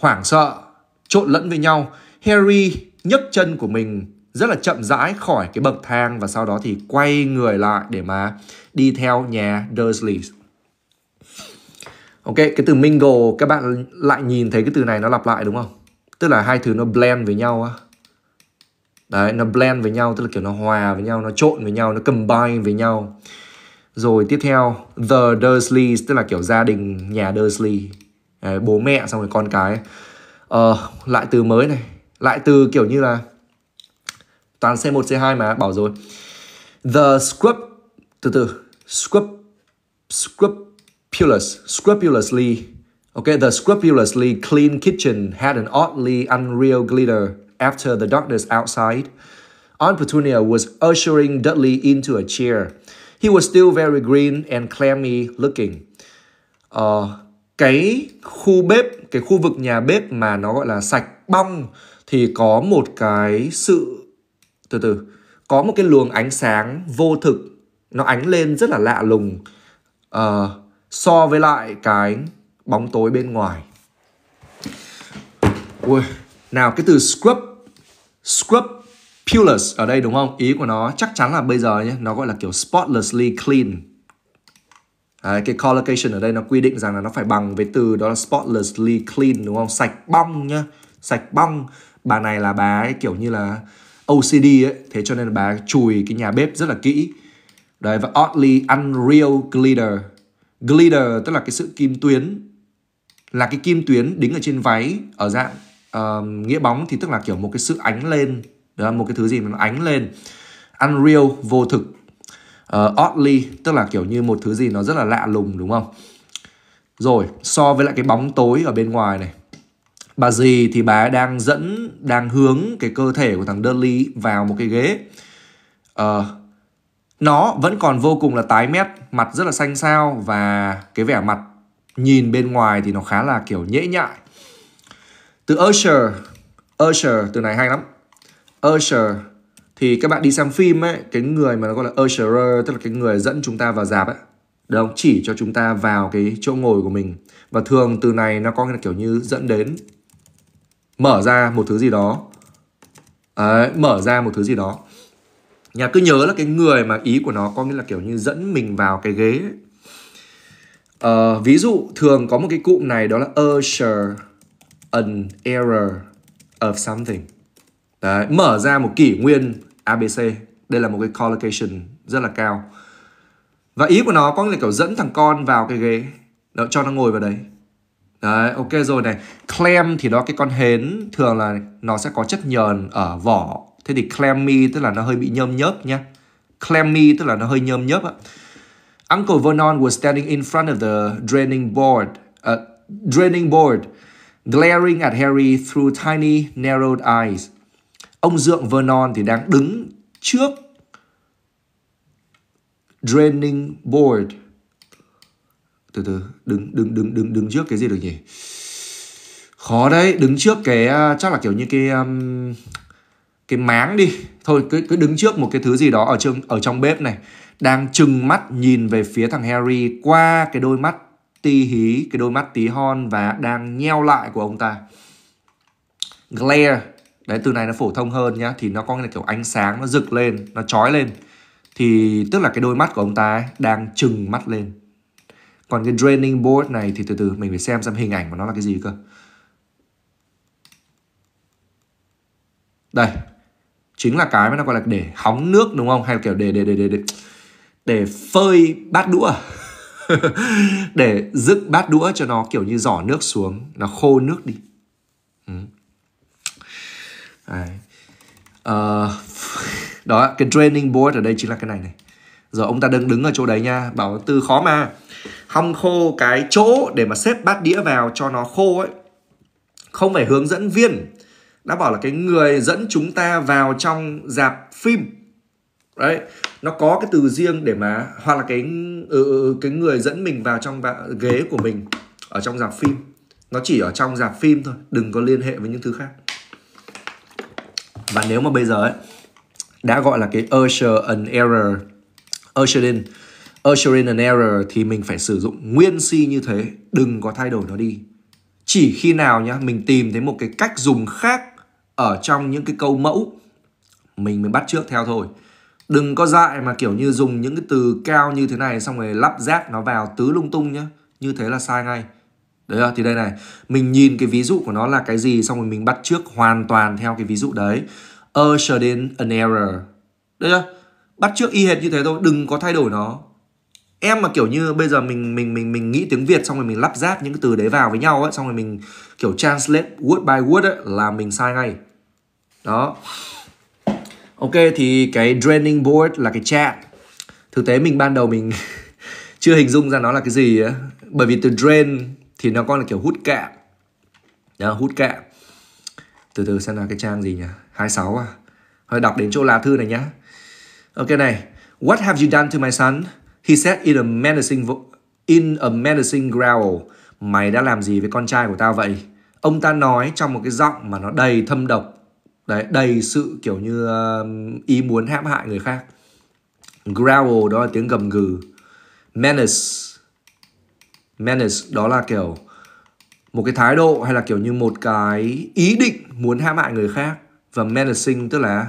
hoảng sợ trộn lẫn với nhau, Harry nhấc chân của mình rất là chậm rãi khỏi cái bậc thang và sau đó thì quay người lại để mà đi theo nhà Dursleys. Ok, cái từ mingle các bạn lại nhìn thấy cái từ này nó lặp lại đúng không? Tức là hai thứ nó blend với nhau á đấy nó blend với nhau tức là kiểu nó hòa với nhau nó trộn với nhau nó combine với nhau rồi tiếp theo the dursleys tức là kiểu gia đình nhà Dursley đấy, bố mẹ xong rồi con cái ờ, lại từ mới này lại từ kiểu như là toàn C1 C2 mà bảo rồi the scrup từ từ scrup scrupulous scrupulously okay the scrupulously clean kitchen had an oddly unreal glitter after the darkness outside. Aunt Petunia was ushering Dudley into a chair. He was still very green and clammy looking. Uh, cái khu bếp, cái khu vực nhà bếp mà nó gọi là sạch bong thì có một cái sự từ từ có một cái luồng ánh sáng vô thực nó ánh lên rất là lạ lùng uh, so với lại cái bóng tối bên ngoài. Ui, nào cái từ scrub scrub Pulus ở đây đúng không? Ý của nó chắc chắn là bây giờ nhé, nó gọi là kiểu spotlessly clean. Đấy, cái collocation ở đây nó quy định rằng là nó phải bằng với từ đó là spotlessly clean đúng không? Sạch bong nhá, sạch bong. Bà này là bà ấy kiểu như là OCD ấy, thế cho nên là bà chùi cái nhà bếp rất là kỹ. Đấy và oddly unreal glitter. Glitter tức là cái sự kim tuyến là cái kim tuyến đính ở trên váy ở dạng uh, nghĩa bóng thì tức là kiểu một cái sự ánh lên đó, một cái thứ gì mà nó ánh lên unreal vô thực uh, oddly tức là kiểu như một thứ gì nó rất là lạ lùng đúng không rồi so với lại cái bóng tối ở bên ngoài này bà gì thì bà đang dẫn đang hướng cái cơ thể của thằng Dudley vào một cái ghế uh, nó vẫn còn vô cùng là tái mét mặt rất là xanh xao và cái vẻ mặt nhìn bên ngoài thì nó khá là kiểu nhễ nhại từ usher usher từ này hay lắm usher thì các bạn đi xem phim ấy cái người mà nó gọi là usherer tức là cái người dẫn chúng ta vào dạp ấy được không? Chỉ cho chúng ta vào cái chỗ ngồi của mình. Và thường từ này nó có nghĩa là kiểu như dẫn đến mở ra một thứ gì đó. Đấy, mở ra một thứ gì đó. Nhà cứ nhớ là cái người mà ý của nó có nghĩa là kiểu như dẫn mình vào cái ghế. Ấy. À, ví dụ thường có một cái cụm này đó là usher an error of something Đấy, mở ra một kỷ nguyên ABC đây là một cái collocation rất là cao và ý của nó có nghĩa là kiểu dẫn thằng con vào cái ghế đó, cho nó ngồi vào đấy Đấy, ok rồi này Clam thì đó cái con hến Thường là nó sẽ có chất nhờn ở vỏ Thế thì clammy tức là nó hơi bị nhơm nhớp nhá Clammy tức là nó hơi nhơm nhớp ạ Uncle Vernon was standing in front of the draining board uh, Draining board glaring at Harry through tiny narrowed eyes. Ông dượng Vernon thì đang đứng trước draining board. Từ từ, đứng đứng đứng đứng đứng trước cái gì được nhỉ? Khó đấy, đứng trước cái à, chắc là kiểu như cái um, cái máng đi. Thôi cứ cứ đứng trước một cái thứ gì đó ở trong ở trong bếp này, đang trừng mắt nhìn về phía thằng Harry qua cái đôi mắt tí hí cái đôi mắt tí hon và đang nheo lại của ông ta glare đấy từ này nó phổ thông hơn nhá thì nó có nghĩa là kiểu ánh sáng nó rực lên nó chói lên thì tức là cái đôi mắt của ông ta ấy, đang trừng mắt lên còn cái draining board này thì từ từ mình phải xem xem hình ảnh của nó là cái gì cơ đây chính là cái mà nó gọi là để hóng nước đúng không hay là kiểu để để để để để, để phơi bát đũa để dựng bát đũa cho nó kiểu như giỏ nước xuống nó khô nước đi ừ. ờ, đó cái training board ở đây chính là cái này này giờ ông ta đang đứng ở chỗ đấy nha bảo từ khó mà hong khô cái chỗ để mà xếp bát đĩa vào cho nó khô ấy không phải hướng dẫn viên đã bảo là cái người dẫn chúng ta vào trong dạp phim đấy nó có cái từ riêng để mà hoặc là cái ừ, ừ, ừ, cái người dẫn mình vào trong ghế của mình ở trong dạp phim nó chỉ ở trong dạp phim thôi đừng có liên hệ với những thứ khác và nếu mà bây giờ ấy đã gọi là cái usher an error usher in usher in an error thì mình phải sử dụng nguyên si như thế đừng có thay đổi nó đi chỉ khi nào nhá mình tìm thấy một cái cách dùng khác ở trong những cái câu mẫu mình mới bắt trước theo thôi đừng có dại mà kiểu như dùng những cái từ cao như thế này xong rồi lắp ráp nó vào tứ lung tung nhá như thế là sai ngay đấy là thì đây này mình nhìn cái ví dụ của nó là cái gì xong rồi mình bắt trước hoàn toàn theo cái ví dụ đấy ushered in an error đấy là bắt trước y hệt như thế thôi đừng có thay đổi nó em mà kiểu như bây giờ mình mình mình mình nghĩ tiếng Việt xong rồi mình lắp ráp những cái từ đấy vào với nhau ấy xong rồi mình kiểu translate word by word ấy là mình sai ngay đó Ok thì cái draining board là cái chat Thực tế mình ban đầu mình chưa hình dung ra nó là cái gì á. Bởi vì từ drain thì nó còn là kiểu hút cạn Đó, hút cạn Từ từ xem là cái trang gì nhỉ 26 à Thôi đọc đến chỗ lá thư này nhá Ok này What have you done to my son? He said in a menacing in a menacing growl. Mày đã làm gì với con trai của tao vậy? Ông ta nói trong một cái giọng mà nó đầy thâm độc đấy đầy sự kiểu như uh, ý muốn hãm hại người khác growl đó là tiếng gầm gừ menace menace đó là kiểu một cái thái độ hay là kiểu như một cái ý định muốn hãm hại người khác và menacing tức là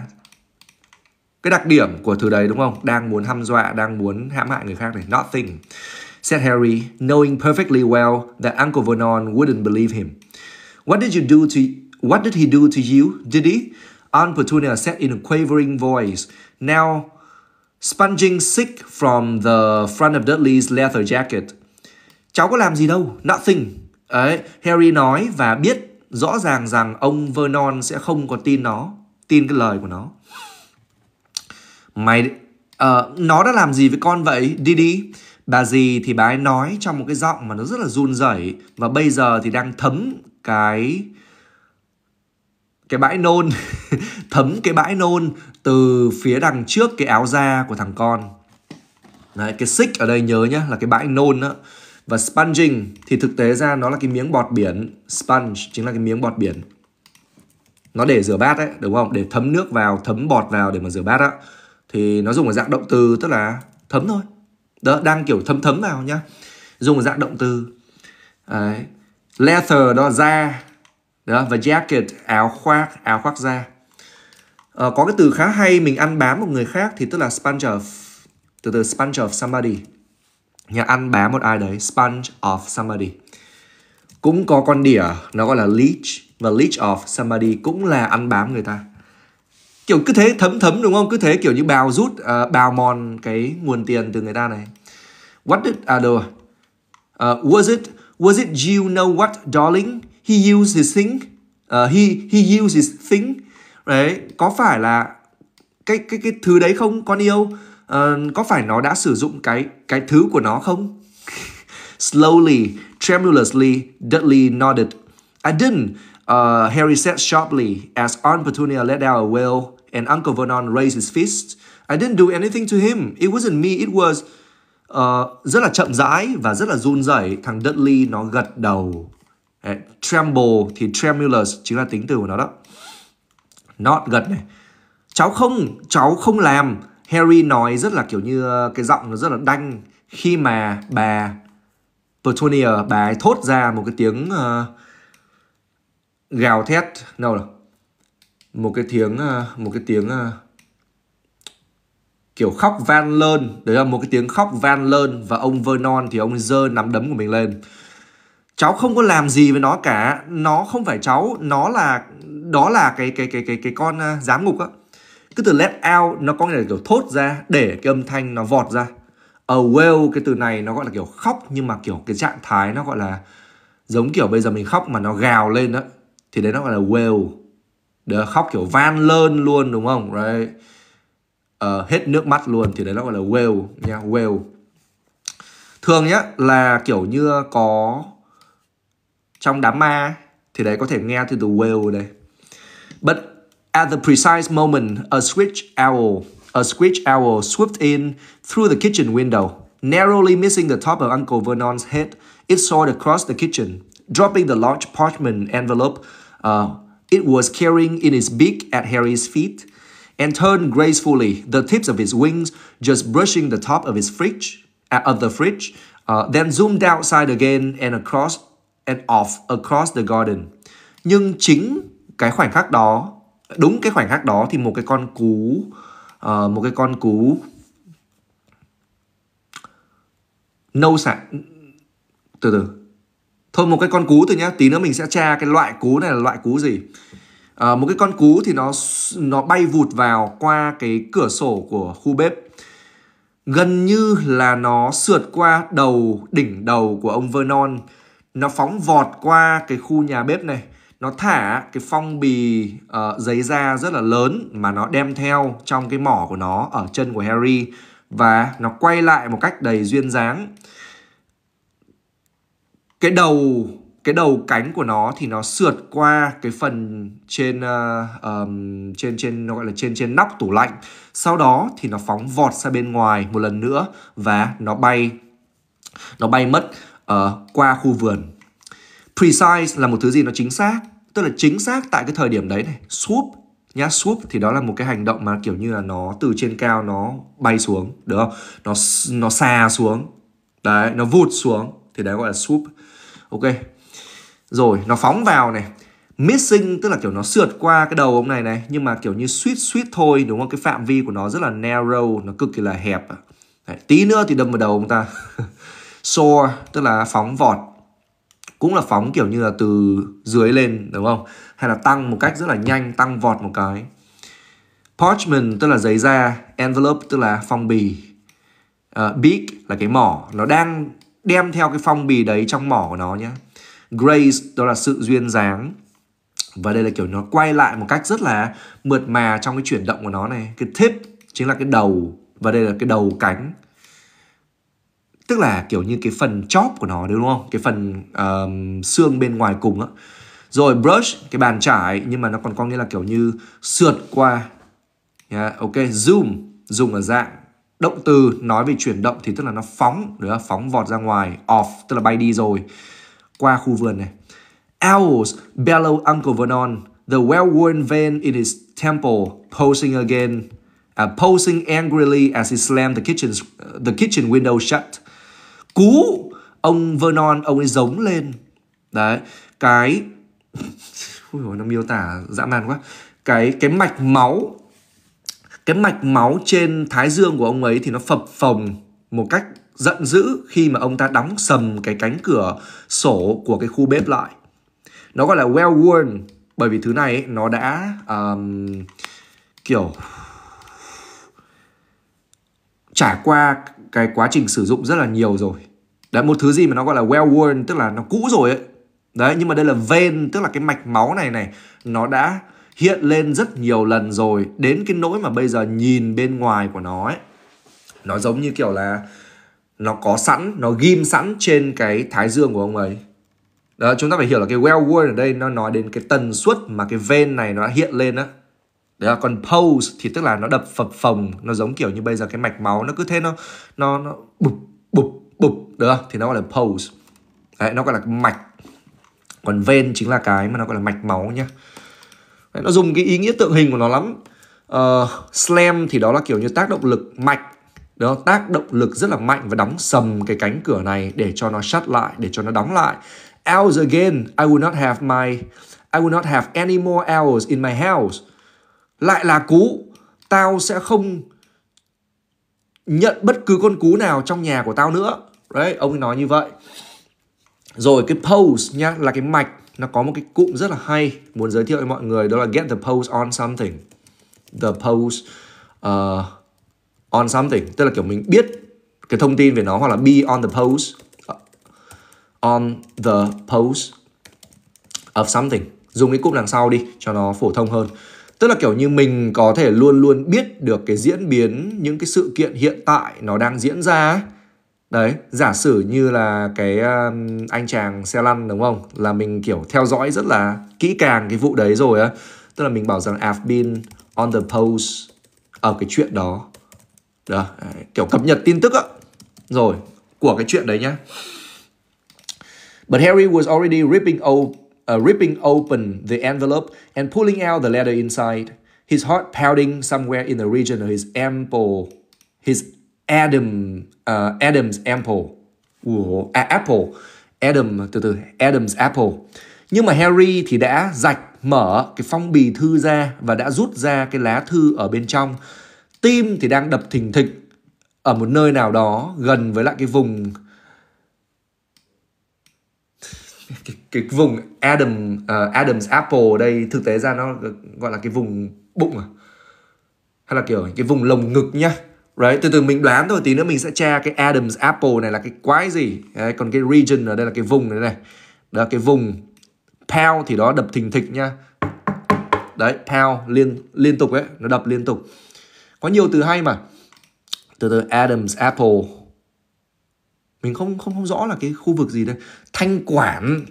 cái đặc điểm của thứ đấy đúng không đang muốn hăm dọa đang muốn hãm hại người khác này nothing said Harry, knowing perfectly well that Uncle Vernon wouldn't believe him. What did you do to What did he do to you? Did he? Aunt Petunia said in a quavering voice. Now, sponging sick from the front of Dudley's leather jacket. Cháu có làm gì đâu, nothing. Ấy, Harry nói và biết rõ ràng rằng ông Vernon sẽ không có tin nó, tin cái lời của nó. Mày, uh, nó đã làm gì với con vậy, Didi? Bà gì thì bà ấy nói trong một cái giọng mà nó rất là run rẩy và bây giờ thì đang thấm cái cái bãi nôn thấm cái bãi nôn từ phía đằng trước cái áo da của thằng con Đấy, cái xích ở đây nhớ nhá là cái bãi nôn đó. Và sponging thì thực tế ra nó là cái miếng bọt biển. Sponge chính là cái miếng bọt biển. Nó để rửa bát đấy đúng không? Để thấm nước vào, thấm bọt vào để mà rửa bát á. Thì nó dùng ở dạng động từ tức là thấm thôi. Đó, đang kiểu thấm thấm vào nhá. Dùng ở dạng động từ. Đấy. Leather đó da đó, và jacket áo khoác áo khoác da à, có cái từ khá hay mình ăn bám một người khác thì tức là sponge of từ từ sponge of somebody nhà ăn bám một ai đấy sponge of somebody cũng có con đỉa nó gọi là leech và leech of somebody cũng là ăn bám người ta kiểu cứ thế thấm thấm đúng không cứ thế kiểu như bào rút uh, bào mòn cái nguồn tiền từ người ta này what did à đâu uh, was it was it you know what darling he used his thing uh, he he used his thing đấy có phải là cái cái cái thứ đấy không con yêu uh, có phải nó đã sử dụng cái cái thứ của nó không slowly tremulously Dudley nodded I didn't uh, Harry said sharply as Aunt Petunia let out a wail and Uncle Vernon raised his fist I didn't do anything to him it wasn't me it was uh, rất là chậm rãi và rất là run rẩy thằng Dudley nó gật đầu Đấy, tremble thì tremulous chính là tính từ của nó đó not gật này cháu không cháu không làm Harry nói rất là kiểu như ờ, cái giọng nó rất là đanh khi mà bà Petunia bà ấy thốt ra một cái tiếng uh, gào thét đâu no, một cái tiếng uh, một cái tiếng uh, kiểu khóc van lơn đấy là một cái tiếng khóc van lơn và ông Vernon thì ông giơ nắm đấm của mình lên cháu không có làm gì với nó cả nó không phải cháu nó là đó là cái cái cái cái cái con uh, giám ngục á cái từ let out nó có nghĩa là kiểu thốt ra để cái âm thanh nó vọt ra a wail cái từ này nó gọi là kiểu khóc nhưng mà kiểu cái trạng thái nó gọi là giống kiểu bây giờ mình khóc mà nó gào lên đó thì đấy nó gọi là well, Được, khóc kiểu van lơn luôn đúng không right uh, ờ, hết nước mắt luôn thì đấy nó gọi là well nha well thường nhá là kiểu như có trong đám ma thì đấy có thể nghe từ the whale đây but at the precise moment a switch owl a screech owl swooped in through the kitchen window narrowly missing the top of uncle vernon's head it soared across the kitchen dropping the large parchment envelope uh, it was carrying in its beak at harry's feet and turned gracefully, the tips of its wings just brushing the top of his fridge, uh, of the fridge, uh, then zoomed outside again and across and off across the garden. Nhưng chính cái khoảnh khắc đó, đúng cái khoảnh khắc đó thì một cái con cú uh, một cái con cú nâu sạc từ từ thôi một cái con cú từ nhá tí nữa mình sẽ tra cái loại cú này là loại cú gì à, một cái con cú thì nó nó bay vụt vào qua cái cửa sổ của khu bếp gần như là nó sượt qua đầu đỉnh đầu của ông Vernon nó phóng vọt qua cái khu nhà bếp này nó thả cái phong bì uh, giấy da rất là lớn mà nó đem theo trong cái mỏ của nó ở chân của Harry và nó quay lại một cách đầy duyên dáng cái đầu cái đầu cánh của nó thì nó sượt qua cái phần trên uh, um, trên trên nó gọi là trên trên nóc tủ lạnh sau đó thì nó phóng vọt ra bên ngoài một lần nữa và nó bay nó bay mất uh, qua khu vườn precise là một thứ gì nó chính xác tức là chính xác tại cái thời điểm đấy này swoop nhá swoop thì đó là một cái hành động mà kiểu như là nó từ trên cao nó bay xuống được không nó nó xa xuống đấy nó vụt xuống thì đấy gọi là swoop ok rồi nó phóng vào này missing tức là kiểu nó sượt qua cái đầu ông này này nhưng mà kiểu như suýt suýt thôi đúng không cái phạm vi của nó rất là narrow nó cực kỳ là hẹp đấy, tí nữa thì đâm vào đầu ông ta soar tức là phóng vọt cũng là phóng kiểu như là từ dưới lên đúng không hay là tăng một cách rất là nhanh tăng vọt một cái parchment tức là giấy da envelope tức là phong bì uh, beak là cái mỏ nó đang đem theo cái phong bì đấy trong mỏ của nó nhé grace đó là sự duyên dáng và đây là kiểu nó quay lại một cách rất là mượt mà trong cái chuyển động của nó này cái tip chính là cái đầu và đây là cái đầu cánh tức là kiểu như cái phần chóp của nó đúng không cái phần uh, xương bên ngoài cùng á rồi brush cái bàn chải nhưng mà nó còn có nghĩa là kiểu như sượt qua yeah, dạ, ok zoom dùng ở dạng động từ nói về chuyển động thì tức là nó phóng đúng không? phóng vọt ra ngoài off tức là bay đi rồi qua khu vườn này owls bellow uncle vernon the well-worn vein in his temple posing again uh, posing angrily as he slammed the kitchen uh, the kitchen window shut cú ông Vernon ông ấy giống lên đấy cái Ui dồi, nó miêu tả dã man quá cái cái mạch máu cái mạch máu trên thái dương của ông ấy thì nó phập phồng một cách giận dữ khi mà ông ta đóng sầm cái cánh cửa sổ của cái khu bếp lại nó gọi là well worn bởi vì thứ này ấy, nó đã um, kiểu trải qua cái quá trình sử dụng rất là nhiều rồi đấy một thứ gì mà nó gọi là well worn tức là nó cũ rồi ấy đấy nhưng mà đây là vein tức là cái mạch máu này này nó đã hiện lên rất nhiều lần rồi đến cái nỗi mà bây giờ nhìn bên ngoài của nó ấy nó giống như kiểu là nó có sẵn nó ghim sẵn trên cái thái dương của ông ấy đó chúng ta phải hiểu là cái well worn ở đây nó nói đến cái tần suất mà cái vein này nó đã hiện lên đó còn pulse thì tức là nó đập phập phồng nó giống kiểu như bây giờ cái mạch máu nó cứ thế nó nó nó bụp bụp bụp được không? thì nó gọi là pulse đấy nó gọi là mạch còn ven chính là cái mà nó gọi là mạch máu nhá đấy, nó dùng cái ý nghĩa tượng hình của nó lắm uh, slam thì đó là kiểu như tác động lực mạnh đó tác động lực rất là mạnh và đóng sầm cái cánh cửa này để cho nó shut lại để cho nó đóng lại hours again I will not have my I will not have any more hours in my house lại là cú tao sẽ không nhận bất cứ con cú nào trong nhà của tao nữa đấy ông ấy nói như vậy rồi cái pose nhá là cái mạch nó có một cái cụm rất là hay muốn giới thiệu với mọi người đó là get the pose on something the pose uh, on something tức là kiểu mình biết cái thông tin về nó hoặc là be on the pose uh, on the pose of something dùng cái cụm đằng sau đi cho nó phổ thông hơn tức là kiểu như mình có thể luôn luôn biết được cái diễn biến những cái sự kiện hiện tại nó đang diễn ra ấy Đấy, giả sử như là cái um, anh chàng xe lăn đúng không? Là mình kiểu theo dõi rất là kỹ càng cái vụ đấy rồi á. Tức là mình bảo rằng I've been on the post ở cái chuyện đó. Đó, kiểu cập nhật tin tức á. Rồi, của cái chuyện đấy nhá. But Harry was already ripping, op- uh, ripping open the envelope and pulling out the letter inside. His heart pounding somewhere in the region of his ample his Adam uh, Adam's Apple của uh, à, Apple Adam từ từ Adam's Apple nhưng mà Harry thì đã rạch mở cái phong bì thư ra và đã rút ra cái lá thư ở bên trong tim thì đang đập thình thịch ở một nơi nào đó gần với lại cái vùng cái, cái vùng Adam uh, Adam's Apple đây thực tế ra nó gọi là cái vùng bụng à hay là kiểu cái vùng lồng ngực nhá Đấy, từ từ mình đoán thôi, tí nữa mình sẽ tra cái Adams Apple này là cái quái gì. Đấy, còn cái region ở đây là cái vùng này này. Đó, cái vùng pound thì đó đập thình thịch nha. Đấy, pound liên liên tục ấy, nó đập liên tục. Có nhiều từ hay mà. Từ từ Adams Apple. Mình không không không rõ là cái khu vực gì đây. Thanh quản.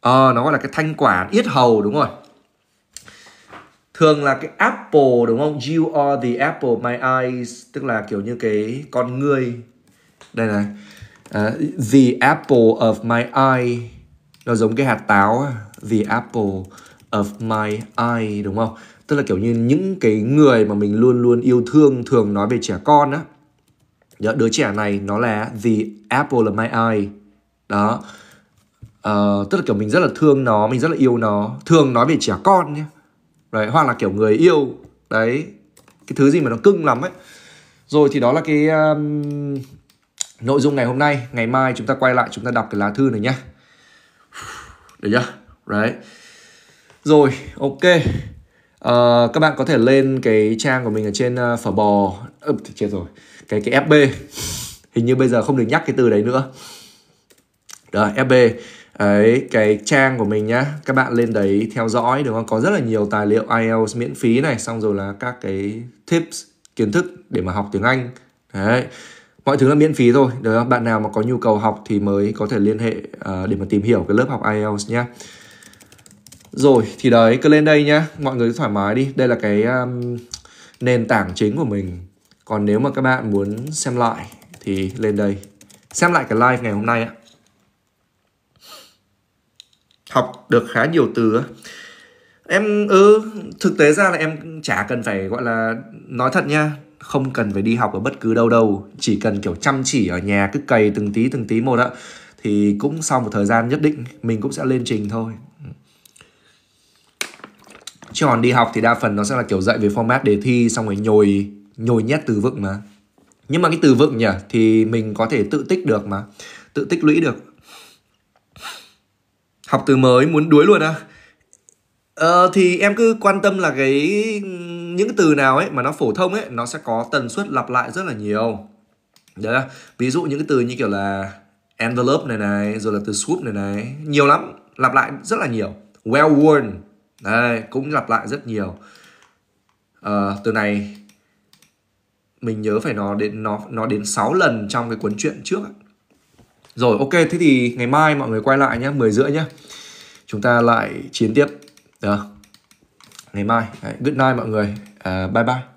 Ờ, à, nó gọi là cái thanh quản, yết hầu đúng rồi thường là cái apple đúng không you are the apple my eyes tức là kiểu như cái con người đây này uh, the apple of my eye nó giống cái hạt táo the apple of my eye đúng không tức là kiểu như những cái người mà mình luôn luôn yêu thương thường nói về trẻ con á đứa trẻ này nó là the apple of my eye đó uh, tức là kiểu mình rất là thương nó mình rất là yêu nó thường nói về trẻ con nhé đấy hoặc là kiểu người yêu đấy cái thứ gì mà nó cưng lắm ấy rồi thì đó là cái um, nội dung ngày hôm nay ngày mai chúng ta quay lại chúng ta đọc cái lá thư này nhá được chưa đấy rồi ok Uh, các bạn có thể lên cái trang của mình ở trên uh, phở bò ừ, thì chết rồi cái cái fb hình như bây giờ không được nhắc cái từ đấy nữa đó fb ấy cái trang của mình nhá các bạn lên đấy theo dõi đúng không có rất là nhiều tài liệu IELTS miễn phí này xong rồi là các cái tips kiến thức để mà học tiếng Anh đấy mọi thứ là miễn phí thôi được không? bạn nào mà có nhu cầu học thì mới có thể liên hệ uh, để mà tìm hiểu cái lớp học IELTS nhá rồi thì đấy cứ lên đây nhá mọi người thoải mái đi đây là cái um, nền tảng chính của mình còn nếu mà các bạn muốn xem lại thì lên đây xem lại cái live ngày hôm nay ạ học được khá nhiều từ em ừ thực tế ra là em chả cần phải gọi là nói thật nha không cần phải đi học ở bất cứ đâu đâu chỉ cần kiểu chăm chỉ ở nhà cứ cày từng tí từng tí một ạ thì cũng sau một thời gian nhất định mình cũng sẽ lên trình thôi chứ còn đi học thì đa phần nó sẽ là kiểu dạy về format đề thi xong rồi nhồi nhồi nhét từ vựng mà nhưng mà cái từ vựng nhỉ thì mình có thể tự tích được mà tự tích lũy được học từ mới muốn đuối luôn á ờ, thì em cứ quan tâm là cái những cái từ nào ấy mà nó phổ thông ấy nó sẽ có tần suất lặp lại rất là nhiều đấy ví dụ những cái từ như kiểu là envelope này này rồi là từ swoop này này nhiều lắm lặp lại rất là nhiều well worn đây cũng lặp lại rất nhiều à, từ này mình nhớ phải nó đến nó nó đến 6 lần trong cái cuốn truyện trước rồi ok, thế thì ngày mai mọi người quay lại nhé, 10 rưỡi nhé. Chúng ta lại chiến tiếp. Được. Ngày mai. Đấy, good night mọi người. Uh, bye bye.